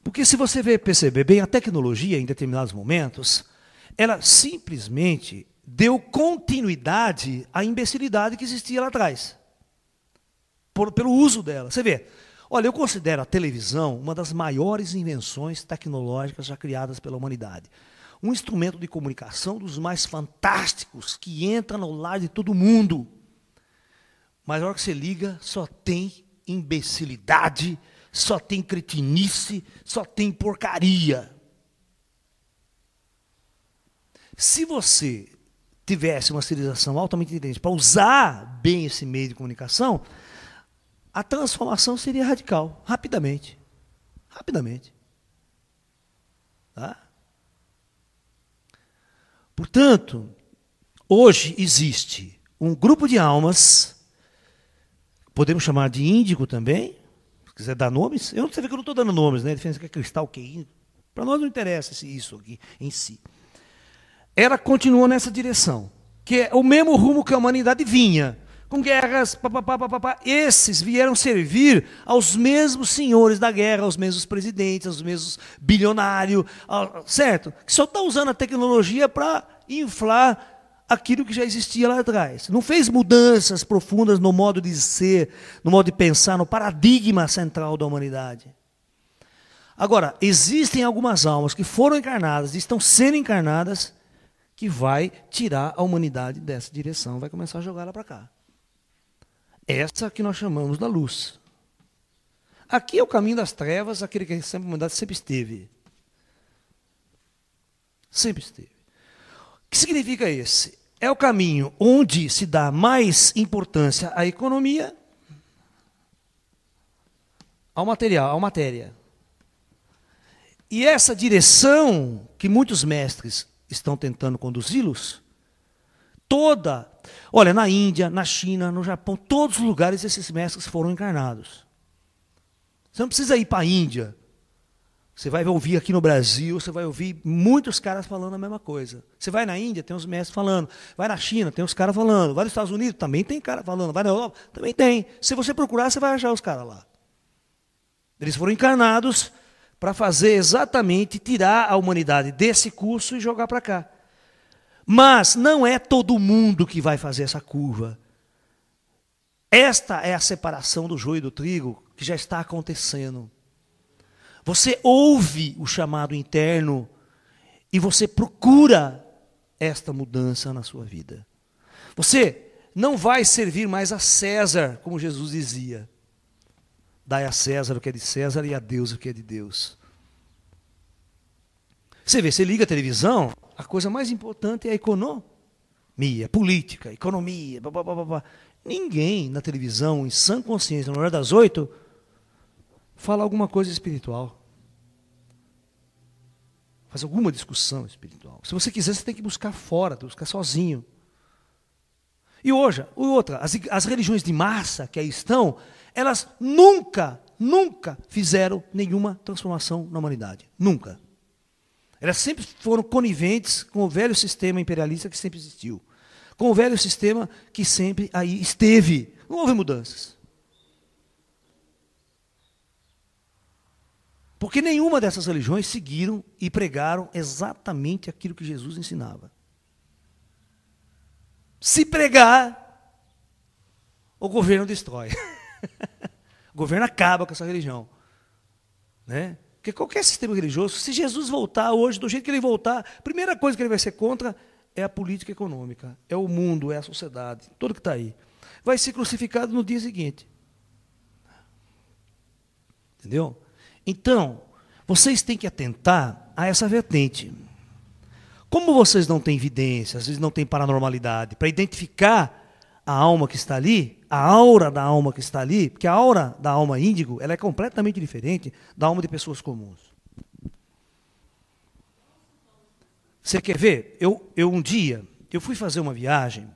Porque se você vê, perceber bem, a tecnologia, em determinados momentos, ela simplesmente deu continuidade à imbecilidade que existia lá atrás, por, pelo uso dela. Você vê, olha, eu considero a televisão uma das maiores invenções tecnológicas já criadas pela humanidade. Um instrumento de comunicação dos mais fantásticos, que entra no lar de todo mundo. Mas na hora que você liga, só tem imbecilidade, só tem cretinice, só tem porcaria. Se você tivesse uma civilização altamente inteligente para usar bem esse meio de comunicação, a transformação seria radical, rapidamente. Rapidamente. Tá? Portanto, hoje existe um grupo de almas, podemos chamar de índigo também, quiser dar nomes, eu não sei que eu não estou dando nomes, né? A diferença é que é é Para nós não interessa isso aqui em si. Ela continuou nessa direção, que é o mesmo rumo que a humanidade vinha, com guerras, papapá, papapá. Esses vieram servir aos mesmos senhores da guerra, aos mesmos presidentes, aos mesmos bilionários, certo? Que só está usando a tecnologia para inflar aquilo que já existia lá atrás. Não fez mudanças profundas no modo de ser, no modo de pensar, no paradigma central da humanidade. Agora, existem algumas almas que foram encarnadas, estão sendo encarnadas, que vai tirar a humanidade dessa direção, vai começar a jogar ela para cá. Essa que nós chamamos da luz. Aqui é o caminho das trevas, aquele que sempre, a humanidade sempre esteve. Sempre esteve. O que significa esse? é o caminho onde se dá mais importância à economia, ao material, à matéria. E essa direção que muitos mestres estão tentando conduzi-los, toda, olha, na Índia, na China, no Japão, todos os lugares esses mestres foram encarnados. Você não precisa ir para a Índia você vai ouvir aqui no Brasil, você vai ouvir muitos caras falando a mesma coisa. Você vai na Índia, tem uns mestres falando. Vai na China, tem uns caras falando. Vai nos Estados Unidos, também tem cara falando. Vai na Europa, também tem. Se você procurar, você vai achar os caras lá. Eles foram encarnados para fazer exatamente tirar a humanidade desse curso e jogar para cá. Mas não é todo mundo que vai fazer essa curva. Esta é a separação do joio e do trigo que já está acontecendo. Você ouve o chamado interno e você procura esta mudança na sua vida. Você não vai servir mais a César, como Jesus dizia. Dai a César o que é de César e a Deus o que é de Deus. Você vê, você liga a televisão, a coisa mais importante é a economia, política, economia, blá, blá, blá, blá. Ninguém na televisão, em sã consciência, na hora das oito, Fala alguma coisa espiritual. Faz alguma discussão espiritual. Se você quiser, você tem que buscar fora, tem que buscar sozinho. E hoje, outra, as, as religiões de massa que aí estão, elas nunca, nunca fizeram nenhuma transformação na humanidade. Nunca. Elas sempre foram coniventes com o velho sistema imperialista que sempre existiu, com o velho sistema que sempre aí esteve. Não houve mudanças. Porque nenhuma dessas religiões seguiram e pregaram exatamente aquilo que Jesus ensinava. Se pregar, o governo destrói. o governo acaba com essa religião. Né? Porque qualquer sistema religioso, se Jesus voltar hoje, do jeito que ele voltar, a primeira coisa que ele vai ser contra é a política econômica, é o mundo, é a sociedade, tudo que está aí. Vai ser crucificado no dia seguinte. Entendeu? Então, vocês têm que atentar a essa vertente. Como vocês não têm evidência, às vezes não têm paranormalidade, para identificar a alma que está ali, a aura da alma que está ali, porque a aura da alma índigo ela é completamente diferente da alma de pessoas comuns. Você quer ver? Eu, eu um dia eu fui fazer uma viagem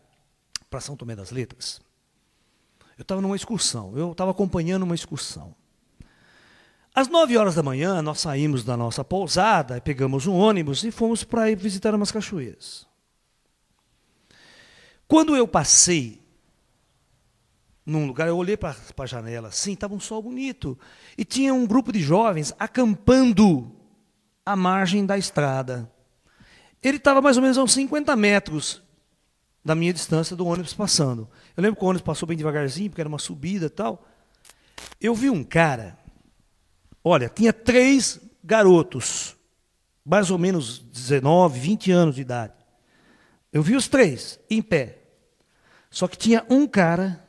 para São Tomé das Letras. Eu estava numa excursão, eu estava acompanhando uma excursão. Às 9 horas da manhã, nós saímos da nossa pousada, pegamos um ônibus e fomos para visitar umas cachoeiras. Quando eu passei num lugar, eu olhei para a janela assim, estava um sol bonito. E tinha um grupo de jovens acampando à margem da estrada. Ele estava mais ou menos a uns 50 metros da minha distância do ônibus passando. Eu lembro que o ônibus passou bem devagarzinho, porque era uma subida e tal. Eu vi um cara Olha, tinha três garotos, mais ou menos 19, 20 anos de idade. Eu vi os três em pé. Só que tinha um cara,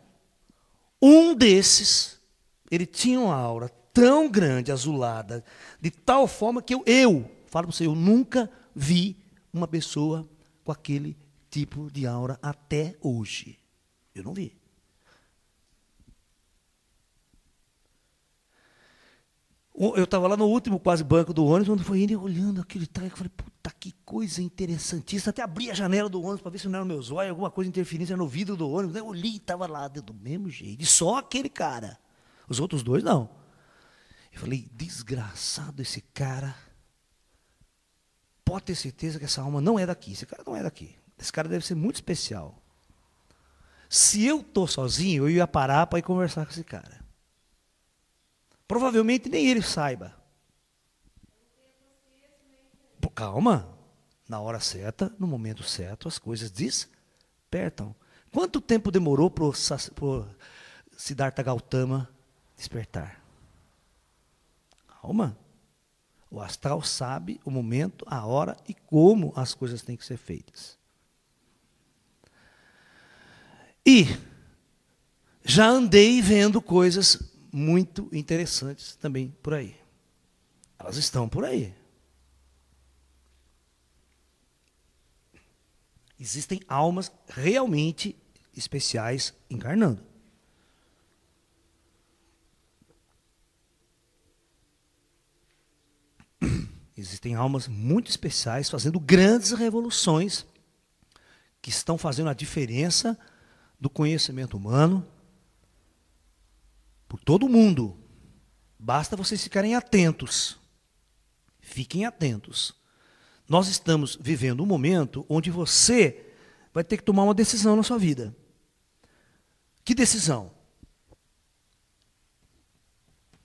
um desses, ele tinha uma aura tão grande, azulada, de tal forma que eu, eu falo para você, eu nunca vi uma pessoa com aquele tipo de aura até hoje. Eu não vi. Eu estava lá no último quase banco do ônibus, quando foi indo olhando aquele trem, eu falei, puta, que coisa interessantíssima. Até abri a janela do ônibus para ver se não era meus olhos, alguma coisa interferindo no vidro do ônibus. Né? Eu olhei e estava lá do mesmo jeito. E só aquele cara. Os outros dois, não. Eu falei, desgraçado esse cara. Pode ter certeza que essa alma não é daqui. Esse cara não é daqui. Esse cara deve ser muito especial. Se eu estou sozinho, eu ia parar para ir conversar com esse cara. Provavelmente nem ele saiba. calma. Na hora certa, no momento certo, as coisas despertam. Quanto tempo demorou para o Siddhartha Gautama despertar? Calma. O astral sabe o momento, a hora e como as coisas têm que ser feitas. E já andei vendo coisas muito interessantes também por aí. Elas estão por aí. Existem almas realmente especiais encarnando. Existem almas muito especiais fazendo grandes revoluções que estão fazendo a diferença do conhecimento humano, por todo mundo. Basta vocês ficarem atentos. Fiquem atentos. Nós estamos vivendo um momento onde você vai ter que tomar uma decisão na sua vida. Que decisão?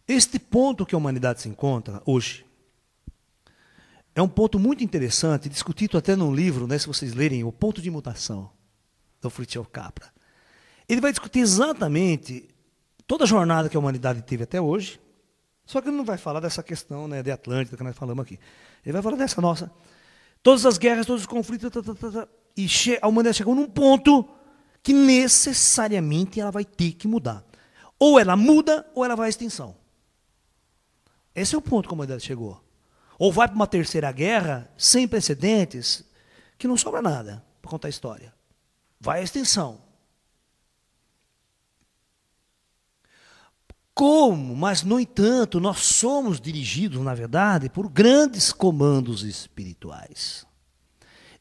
Este ponto que a humanidade se encontra hoje é um ponto muito interessante, discutido até num livro, né, se vocês lerem, O Ponto de Mutação, do Fritjof Capra. Ele vai discutir exatamente toda a jornada que a humanidade teve até hoje. Só que ele não vai falar dessa questão né, de Atlântida que nós falamos aqui. Ele vai falar dessa nossa. Todas as guerras, todos os conflitos, tá, tá, tá, a humanidade chegou num ponto que necessariamente ela vai ter que mudar. Ou ela muda, ou ela vai à extinção. Esse é o ponto que a humanidade chegou. Ou vai para uma terceira guerra sem precedentes, que não sobra nada para contar a história. Vai à extinção. Como, mas no entanto, nós somos dirigidos, na verdade, por grandes comandos espirituais.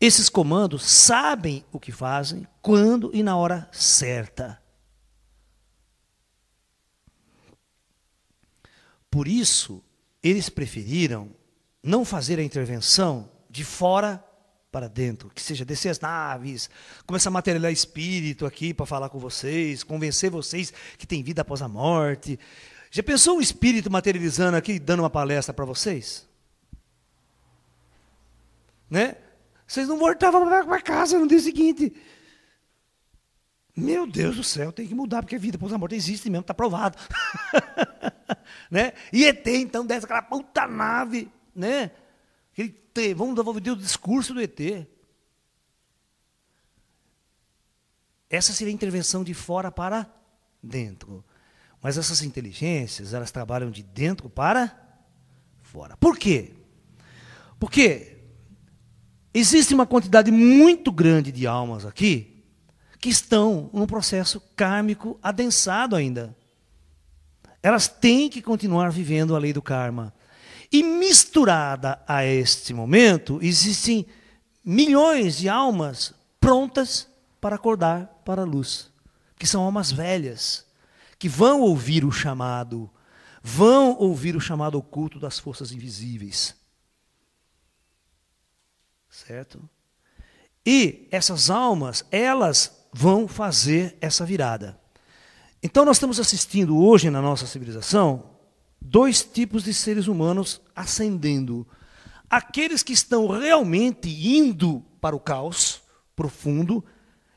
Esses comandos sabem o que fazem, quando e na hora certa. Por isso, eles preferiram não fazer a intervenção de fora para dentro, que seja descer as naves, começar a materializar espírito aqui para falar com vocês, convencer vocês que tem vida após a morte. Já pensou um espírito materializando aqui, dando uma palestra para vocês? Né? Vocês não voltavam para casa no dia seguinte. Meu Deus do céu, tem que mudar, porque a vida após a morte existe mesmo, está provado. né? E ET, então, desce aquela puta nave, né? ET, vamos devolver o discurso do ET. Essa seria a intervenção de fora para dentro. Mas essas inteligências, elas trabalham de dentro para fora. Por quê? Porque existe uma quantidade muito grande de almas aqui que estão num processo kármico adensado ainda. Elas têm que continuar vivendo a lei do karma. E misturada a este momento, existem milhões de almas prontas para acordar para a luz, que são almas velhas, que vão ouvir o chamado, vão ouvir o chamado oculto das forças invisíveis. Certo? E essas almas, elas vão fazer essa virada. Então nós estamos assistindo hoje na nossa civilização dois tipos de seres humanos ascendendo. Aqueles que estão realmente indo para o caos profundo,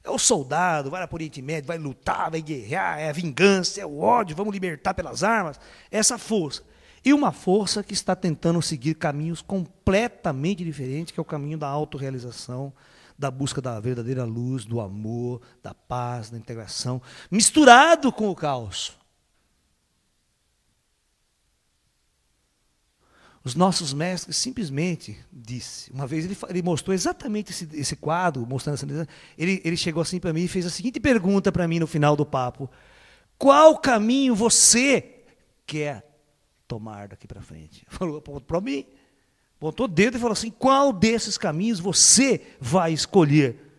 é o soldado, vai lá para o Oriente Médio, vai lutar, vai guerrear, é a vingança, é o ódio, vamos libertar pelas armas. É essa força. E uma força que está tentando seguir caminhos completamente diferentes, que é o caminho da autorrealização, da busca da verdadeira luz, do amor, da paz, da integração, misturado com o caos. Os nossos mestres simplesmente disse. Uma vez ele, ele mostrou exatamente esse, esse quadro, mostrando essa ele, ele chegou assim para mim e fez a seguinte pergunta para mim no final do papo: Qual caminho você quer tomar daqui para frente? Falou para mim, botou o dedo e falou assim: Qual desses caminhos você vai escolher?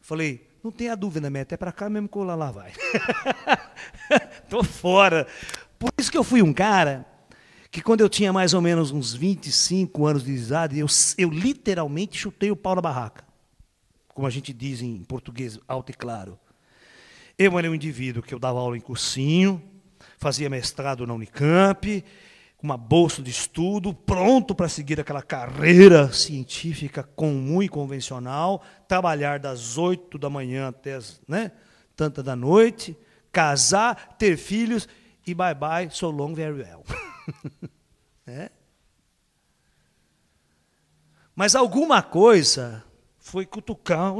Falei: Não tenha dúvida, minha, até para cá mesmo que eu lá, lá vai. Estou fora. Por isso que eu fui um cara que quando eu tinha mais ou menos uns 25 anos de idade, eu, eu literalmente chutei o pau na barraca. Como a gente diz em português alto e claro. Eu era um indivíduo que eu dava aula em cursinho, fazia mestrado na Unicamp, com uma bolsa de estudo, pronto para seguir aquela carreira científica comum e convencional, trabalhar das 8 da manhã até as né, tanta da noite, casar, ter filhos e bye bye, so long, very well. É? Mas alguma coisa foi cutucar,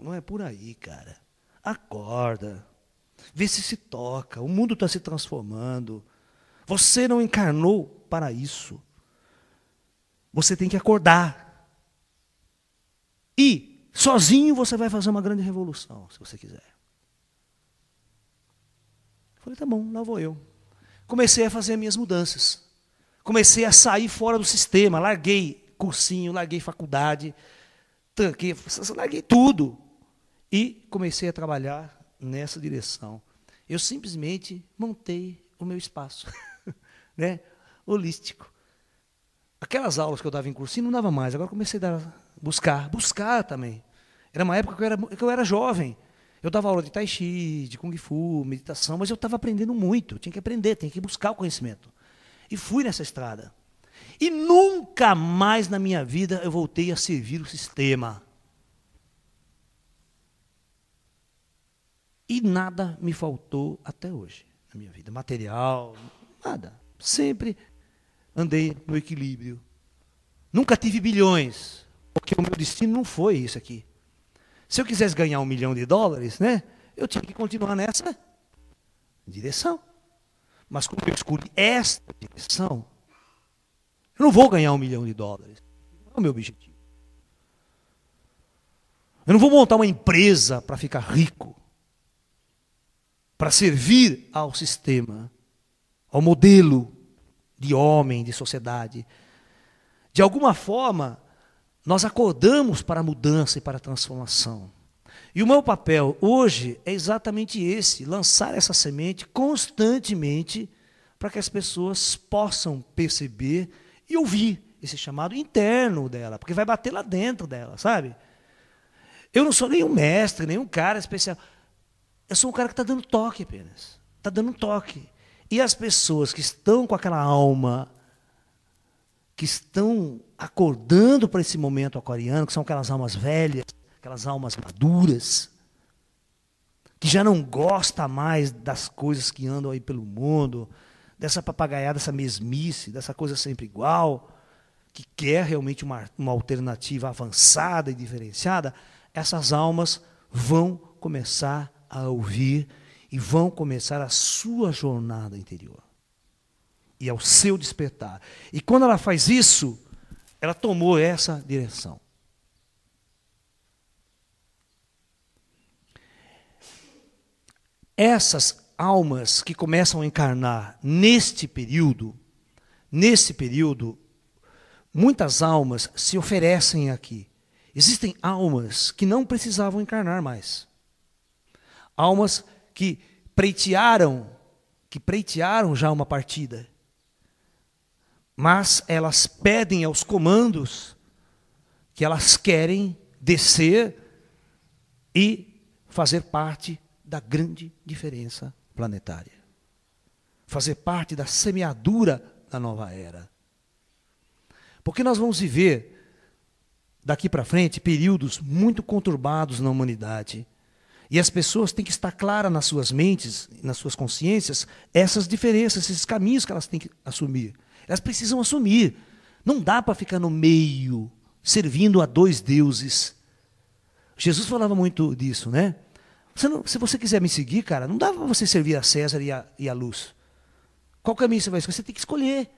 não é por aí, cara. Acorda. Vê se se toca. O mundo está se transformando. Você não encarnou para isso. Você tem que acordar. E sozinho você vai fazer uma grande revolução, se você quiser. Eu falei, tá bom, lá vou eu comecei a fazer minhas mudanças. Comecei a sair fora do sistema, larguei cursinho, larguei faculdade, tranquei, larguei tudo. E comecei a trabalhar nessa direção. Eu simplesmente montei o meu espaço, né? holístico. Aquelas aulas que eu dava em cursinho não dava mais, agora comecei a dar, buscar, buscar também. Era uma época que eu era, que eu era jovem, eu dava aula de tai chi, de kung fu, meditação, mas eu estava aprendendo muito. Tinha que aprender, tinha que buscar o conhecimento. E fui nessa estrada. E nunca mais na minha vida eu voltei a servir o sistema. E nada me faltou até hoje na minha vida. Material, nada. Sempre andei no equilíbrio. Nunca tive bilhões, porque o meu destino não foi isso aqui. Se eu quisesse ganhar um milhão de dólares, né, eu tinha que continuar nessa direção. Mas como eu escolhi esta direção, eu não vou ganhar um milhão de dólares. Não é o meu objetivo. Eu não vou montar uma empresa para ficar rico, para servir ao sistema, ao modelo de homem, de sociedade. De alguma forma, nós acordamos para a mudança e para a transformação. E o meu papel hoje é exatamente esse: lançar essa semente constantemente para que as pessoas possam perceber e ouvir esse chamado interno dela, porque vai bater lá dentro dela, sabe? Eu não sou nenhum mestre, nenhum cara especial. Eu sou um cara que está dando toque apenas. Está dando um toque. E as pessoas que estão com aquela alma que estão acordando para esse momento aquariano, que são aquelas almas velhas, aquelas almas maduras, que já não gosta mais das coisas que andam aí pelo mundo, dessa papagaiada, dessa mesmice, dessa coisa sempre igual, que quer realmente uma, uma alternativa avançada e diferenciada, essas almas vão começar a ouvir e vão começar a sua jornada interior e ao seu despertar. E quando ela faz isso, ela tomou essa direção. Essas almas que começam a encarnar neste período, nesse período, muitas almas se oferecem aqui. Existem almas que não precisavam encarnar mais. Almas que preitearam, que preitearam já uma partida mas elas pedem aos comandos que elas querem descer e fazer parte da grande diferença planetária. Fazer parte da semeadura da nova era. Porque nós vamos viver, daqui para frente, períodos muito conturbados na humanidade. E as pessoas têm que estar claras nas suas mentes, nas suas consciências, essas diferenças, esses caminhos que elas têm que assumir. Elas precisam assumir. Não dá para ficar no meio, servindo a dois deuses. Jesus falava muito disso, né? Você não, se você quiser me seguir, cara, não dá para você servir a César e a, e a luz. Qual caminho você vai escolher? Você tem que escolher.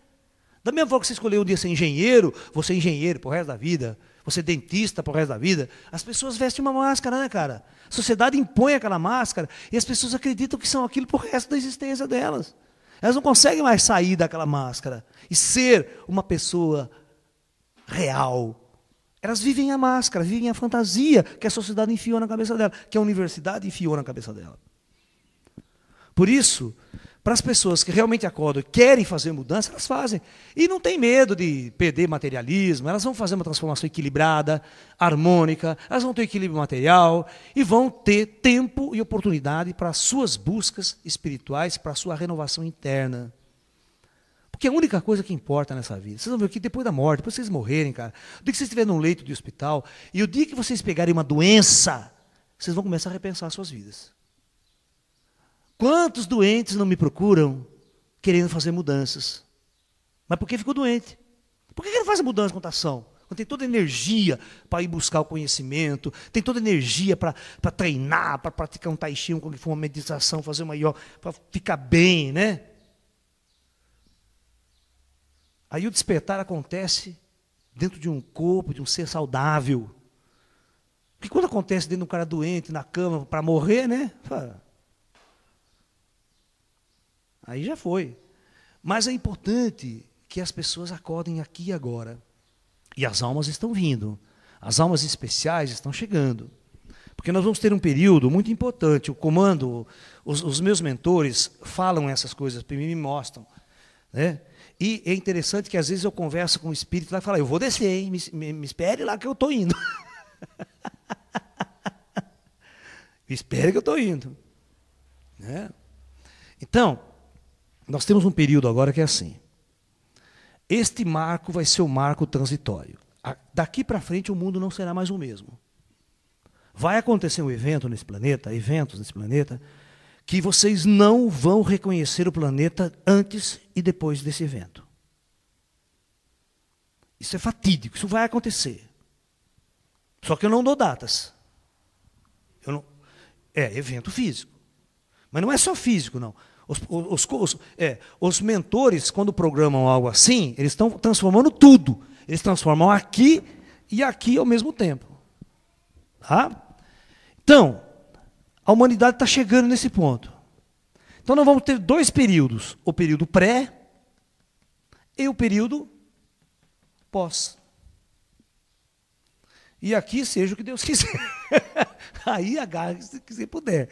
Da mesma forma que você escolheu um dia ser engenheiro, você é engenheiro pro resto da vida, você é dentista pro resto da vida. As pessoas vestem uma máscara, né, cara? A sociedade impõe aquela máscara e as pessoas acreditam que são aquilo pro resto da existência delas. Elas não conseguem mais sair daquela máscara e ser uma pessoa real. Elas vivem a máscara, vivem a fantasia que a sociedade enfiou na cabeça dela, que a universidade enfiou na cabeça dela. Por isso, para as pessoas que realmente acordam e querem fazer mudança, elas fazem. E não tem medo de perder materialismo, elas vão fazer uma transformação equilibrada, harmônica, elas vão ter equilíbrio material e vão ter tempo e oportunidade para as suas buscas espirituais, para a sua renovação interna. Porque é a única coisa que importa nessa vida. Vocês vão ver que depois da morte, depois que vocês morrerem, cara, o dia que vocês estiverem num leito de hospital, e o dia que vocês pegarem uma doença, vocês vão começar a repensar suas vidas. Quantos doentes não me procuram querendo fazer mudanças? Mas por que ficou doente? Por que ele faz a mudança com ação? Quando tem toda a energia para ir buscar o conhecimento, tem toda a energia para, para treinar, para praticar um tai chi, um, uma meditação, fazer uma yoga, para ficar bem, né? Aí o despertar acontece dentro de um corpo, de um ser saudável. Porque quando acontece dentro de um cara doente, na cama, para morrer, né? Fala, Aí já foi. Mas é importante que as pessoas acordem aqui e agora. E as almas estão vindo. As almas especiais estão chegando. Porque nós vamos ter um período muito importante. O comando, os, os meus mentores falam essas coisas para mim, me mostram. Né? E é interessante que às vezes eu converso com o espírito lá e falo, eu vou descer, hein? Me, me, me espere lá que eu estou indo. me espere que eu estou indo. Né? Então, nós temos um período agora que é assim. Este marco vai ser o marco transitório. Daqui para frente o mundo não será mais o mesmo. Vai acontecer um evento nesse planeta, eventos nesse planeta, que vocês não vão reconhecer o planeta antes e depois desse evento. Isso é fatídico, isso vai acontecer. Só que eu não dou datas. Não... É evento físico. Mas não é só físico, não. Os, os, os, é, os mentores, quando programam algo assim, eles estão transformando tudo. Eles transformam aqui e aqui ao mesmo tempo. Tá? Então, a humanidade está chegando nesse ponto. Então, nós vamos ter dois períodos: o período pré e o período pós. E aqui seja o que Deus quiser. Aí agarre se quiser puder,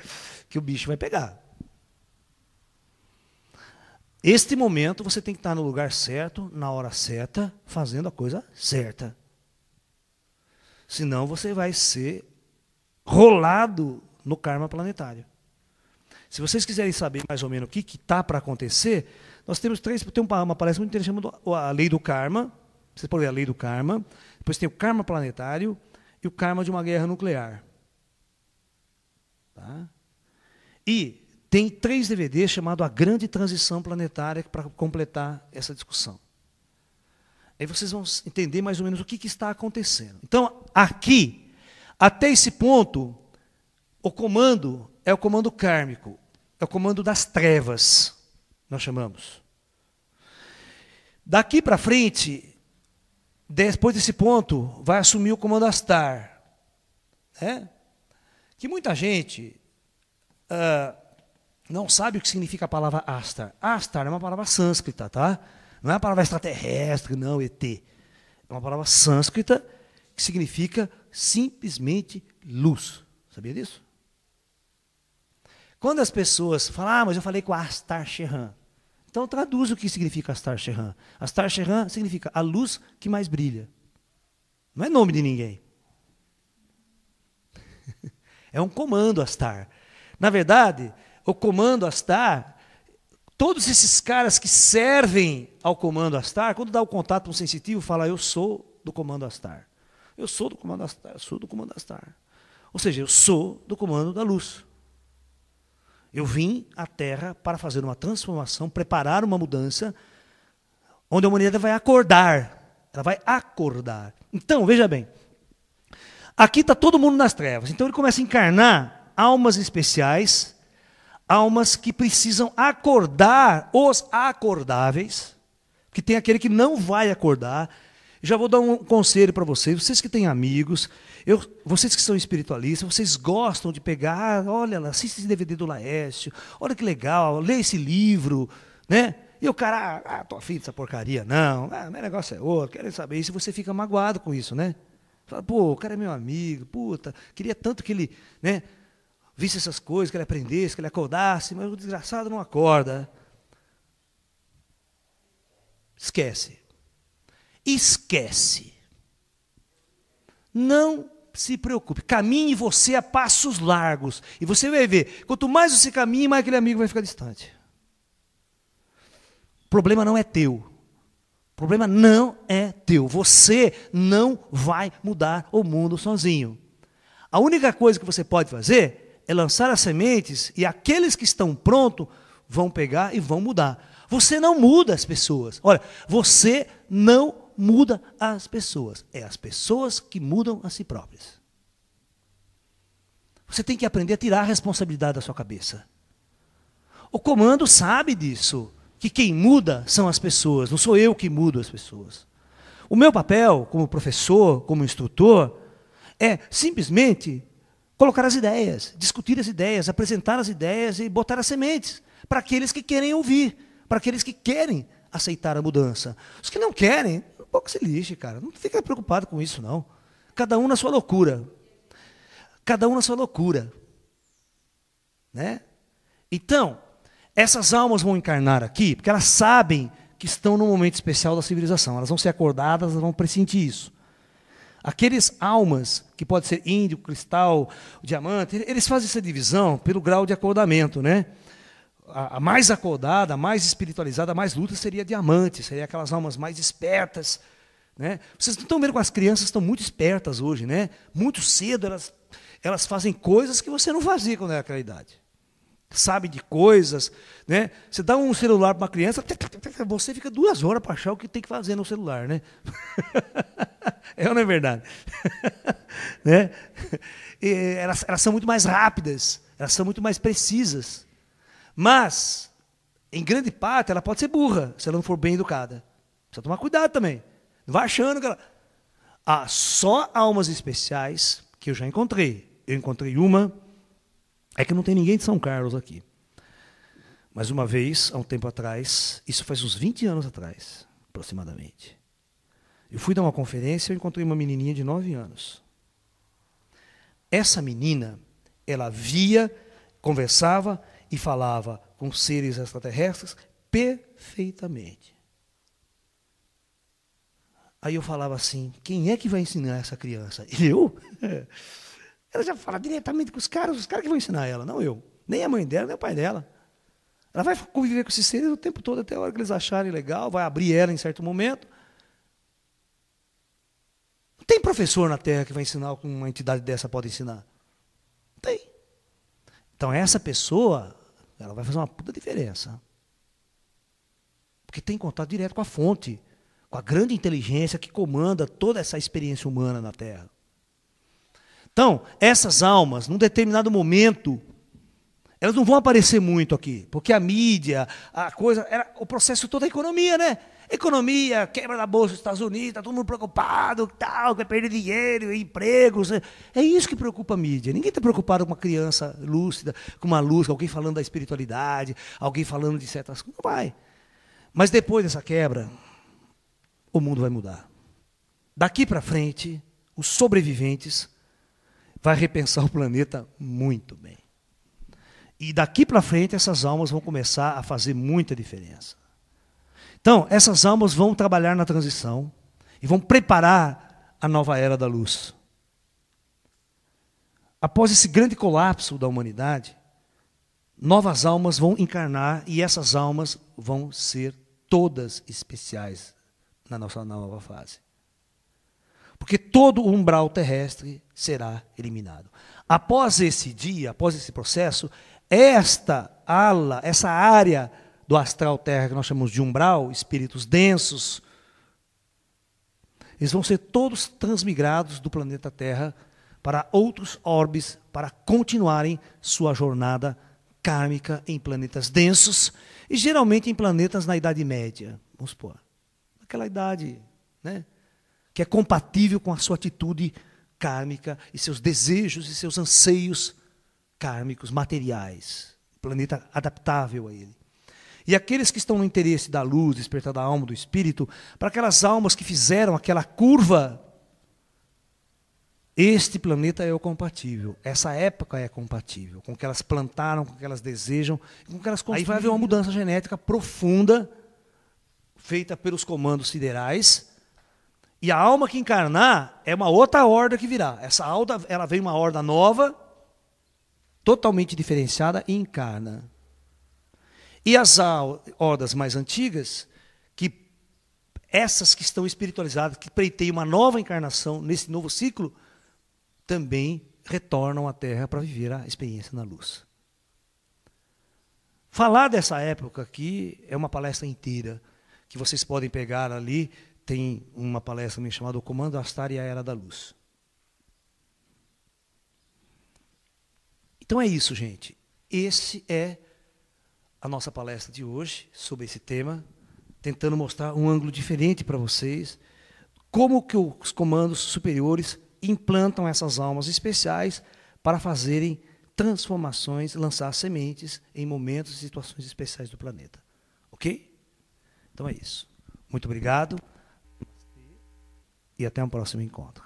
que o bicho vai pegar. Este momento você tem que estar no lugar certo, na hora certa, fazendo a coisa certa. Senão você vai ser rolado no karma planetário. Se vocês quiserem saber mais ou menos o que está para acontecer, nós temos três. Tem uma, palestra muito interessante chamada A Lei do Karma. Vocês podem ver a Lei do Karma. Depois tem o Karma Planetário e o Karma de uma Guerra Nuclear. Tá? E tem três DVDs chamado A Grande Transição Planetária para completar essa discussão. Aí vocês vão entender mais ou menos o que, que está acontecendo. Então, aqui, até esse ponto, o comando é o comando kármico, é o comando das trevas, nós chamamos. Daqui para frente, depois desse ponto, vai assumir o comando Astar. Né? Que muita gente. Uh, não sabe o que significa a palavra astar. Astar é uma palavra sânscrita, tá? Não é uma palavra extraterrestre, não, ET. É uma palavra sânscrita que significa simplesmente luz. Sabia disso? Quando as pessoas falam, ah, mas eu falei com Astar Sheran. Então traduz o que significa Astar Sheran. Astar Sheran significa a luz que mais brilha. Não é nome de ninguém. É um comando Astar. Na verdade, o comando Astar, todos esses caras que servem ao comando Astar, quando dá o contato com um sensitivo, fala: Eu sou do comando Astar. Eu sou do comando Astar, eu sou do comando Astar. Ou seja, eu sou do comando da luz. Eu vim à Terra para fazer uma transformação, preparar uma mudança, onde a humanidade vai acordar. Ela vai acordar. Então, veja bem. Aqui está todo mundo nas trevas. Então ele começa a encarnar almas especiais almas que precisam acordar, os acordáveis, que tem aquele que não vai acordar. Já vou dar um conselho para vocês, vocês que têm amigos, eu, vocês que são espiritualistas, vocês gostam de pegar, ah, olha lá, assiste esse DVD do Laércio, olha que legal, lê esse livro, né? E o cara, ah, ah, tô afim dessa porcaria, não, ah, meu negócio é outro, quero saber. E se você fica magoado com isso, né? Fala, pô, o cara é meu amigo, puta, queria tanto que ele, né? visse essas coisas, que ele aprendesse, que ele acordasse, mas o desgraçado não acorda. Esquece. Esquece. Não se preocupe. Caminhe você a passos largos. E você vai ver. Quanto mais você caminha, mais aquele amigo vai ficar distante. O problema não é teu. O problema não é teu. Você não vai mudar o mundo sozinho. A única coisa que você pode fazer é lançar as sementes e aqueles que estão prontos vão pegar e vão mudar. Você não muda as pessoas. Olha, você não muda as pessoas. É as pessoas que mudam a si próprias. Você tem que aprender a tirar a responsabilidade da sua cabeça. O comando sabe disso, que quem muda são as pessoas, não sou eu que mudo as pessoas. O meu papel como professor, como instrutor, é simplesmente colocar as ideias, discutir as ideias, apresentar as ideias e botar as sementes para aqueles que querem ouvir, para aqueles que querem aceitar a mudança. Os que não querem, um pouco se lixe, cara. Não fica preocupado com isso, não. Cada um na sua loucura. Cada um na sua loucura. Né? Então, essas almas vão encarnar aqui, porque elas sabem que estão num momento especial da civilização. Elas vão ser acordadas, elas vão pressentir isso. Aqueles almas, que pode ser índio, cristal, diamante, eles fazem essa divisão pelo grau de acordamento, né? A, mais acordada, a mais espiritualizada, a mais luta seria diamante, seria aquelas almas mais espertas, né? Vocês estão vendo que as crianças estão muito espertas hoje, né? Muito cedo elas, elas fazem coisas que você não fazia quando era aquela idade sabe de coisas, né? Você dá um celular para uma criança, você fica duas horas para achar o que tem que fazer no celular, né? é ou não é verdade? né? elas, elas são muito mais rápidas, elas são muito mais precisas. Mas, em grande parte, ela pode ser burra, se ela não for bem educada. Precisa tomar cuidado também. Não vai achando que ela... Ah, só almas especiais que eu já encontrei. Eu encontrei uma é que não tem ninguém de São Carlos aqui. Mas uma vez, há um tempo atrás, isso faz uns 20 anos atrás, aproximadamente, eu fui dar uma conferência e encontrei uma menininha de 9 anos. Essa menina, ela via, conversava e falava com seres extraterrestres perfeitamente. Aí eu falava assim: quem é que vai ensinar essa criança? Eu? Ela já fala diretamente com os caras, os caras que vão ensinar ela, não eu. Nem a mãe dela, nem o pai dela. Ela vai conviver com esses seres o tempo todo, até a hora que eles acharem legal, vai abrir ela em certo momento. Não tem professor na Terra que vai ensinar o que uma entidade dessa pode ensinar. Não tem. Então essa pessoa, ela vai fazer uma puta diferença. Porque tem contato direto com a fonte, com a grande inteligência que comanda toda essa experiência humana na Terra. Então, essas almas, num determinado momento, elas não vão aparecer muito aqui, porque a mídia, a coisa, era o processo todo da é economia, né? Economia, quebra da bolsa dos Estados Unidos, está todo mundo preocupado, tal, vai perder dinheiro, empregos. Né? É isso que preocupa a mídia. Ninguém está preocupado com uma criança lúcida, com uma luz, alguém falando da espiritualidade, alguém falando de certas coisas. Não vai. Mas depois dessa quebra, o mundo vai mudar. Daqui para frente, os sobreviventes vai repensar o planeta muito bem. E daqui para frente essas almas vão começar a fazer muita diferença. Então, essas almas vão trabalhar na transição e vão preparar a nova era da luz. Após esse grande colapso da humanidade, novas almas vão encarnar e essas almas vão ser todas especiais na nossa nova fase porque todo o umbral terrestre será eliminado. Após esse dia, após esse processo, esta ala, essa área do astral terra que nós chamamos de umbral, espíritos densos, eles vão ser todos transmigrados do planeta Terra para outros orbes para continuarem sua jornada kármica em planetas densos e geralmente em planetas na Idade Média, vamos supor. Aquela idade, né? que é compatível com a sua atitude kármica e seus desejos e seus anseios kármicos, materiais. um planeta adaptável a ele. E aqueles que estão no interesse da luz, despertar da alma, do espírito, para aquelas almas que fizeram aquela curva, este planeta é o compatível, essa época é compatível com o que elas plantaram, com o que elas desejam, com o que elas Aí vai haver uma mudança genética profunda feita pelos comandos siderais e a alma que encarnar é uma outra horda que virá. Essa alda, ela vem uma horda nova, totalmente diferenciada e encarna. E as hordas mais antigas, que essas que estão espiritualizadas, que preitem uma nova encarnação nesse novo ciclo, também retornam à Terra para viver a experiência na luz. Falar dessa época aqui é uma palestra inteira que vocês podem pegar ali tem uma palestra me chamada O Comando Astar e a Era da Luz. Então é isso, gente. Esse é a nossa palestra de hoje sobre esse tema, tentando mostrar um ângulo diferente para vocês, como que os comandos superiores implantam essas almas especiais para fazerem transformações, lançar sementes em momentos e situações especiais do planeta. OK? Então é isso. Muito obrigado e até um próximo encontro.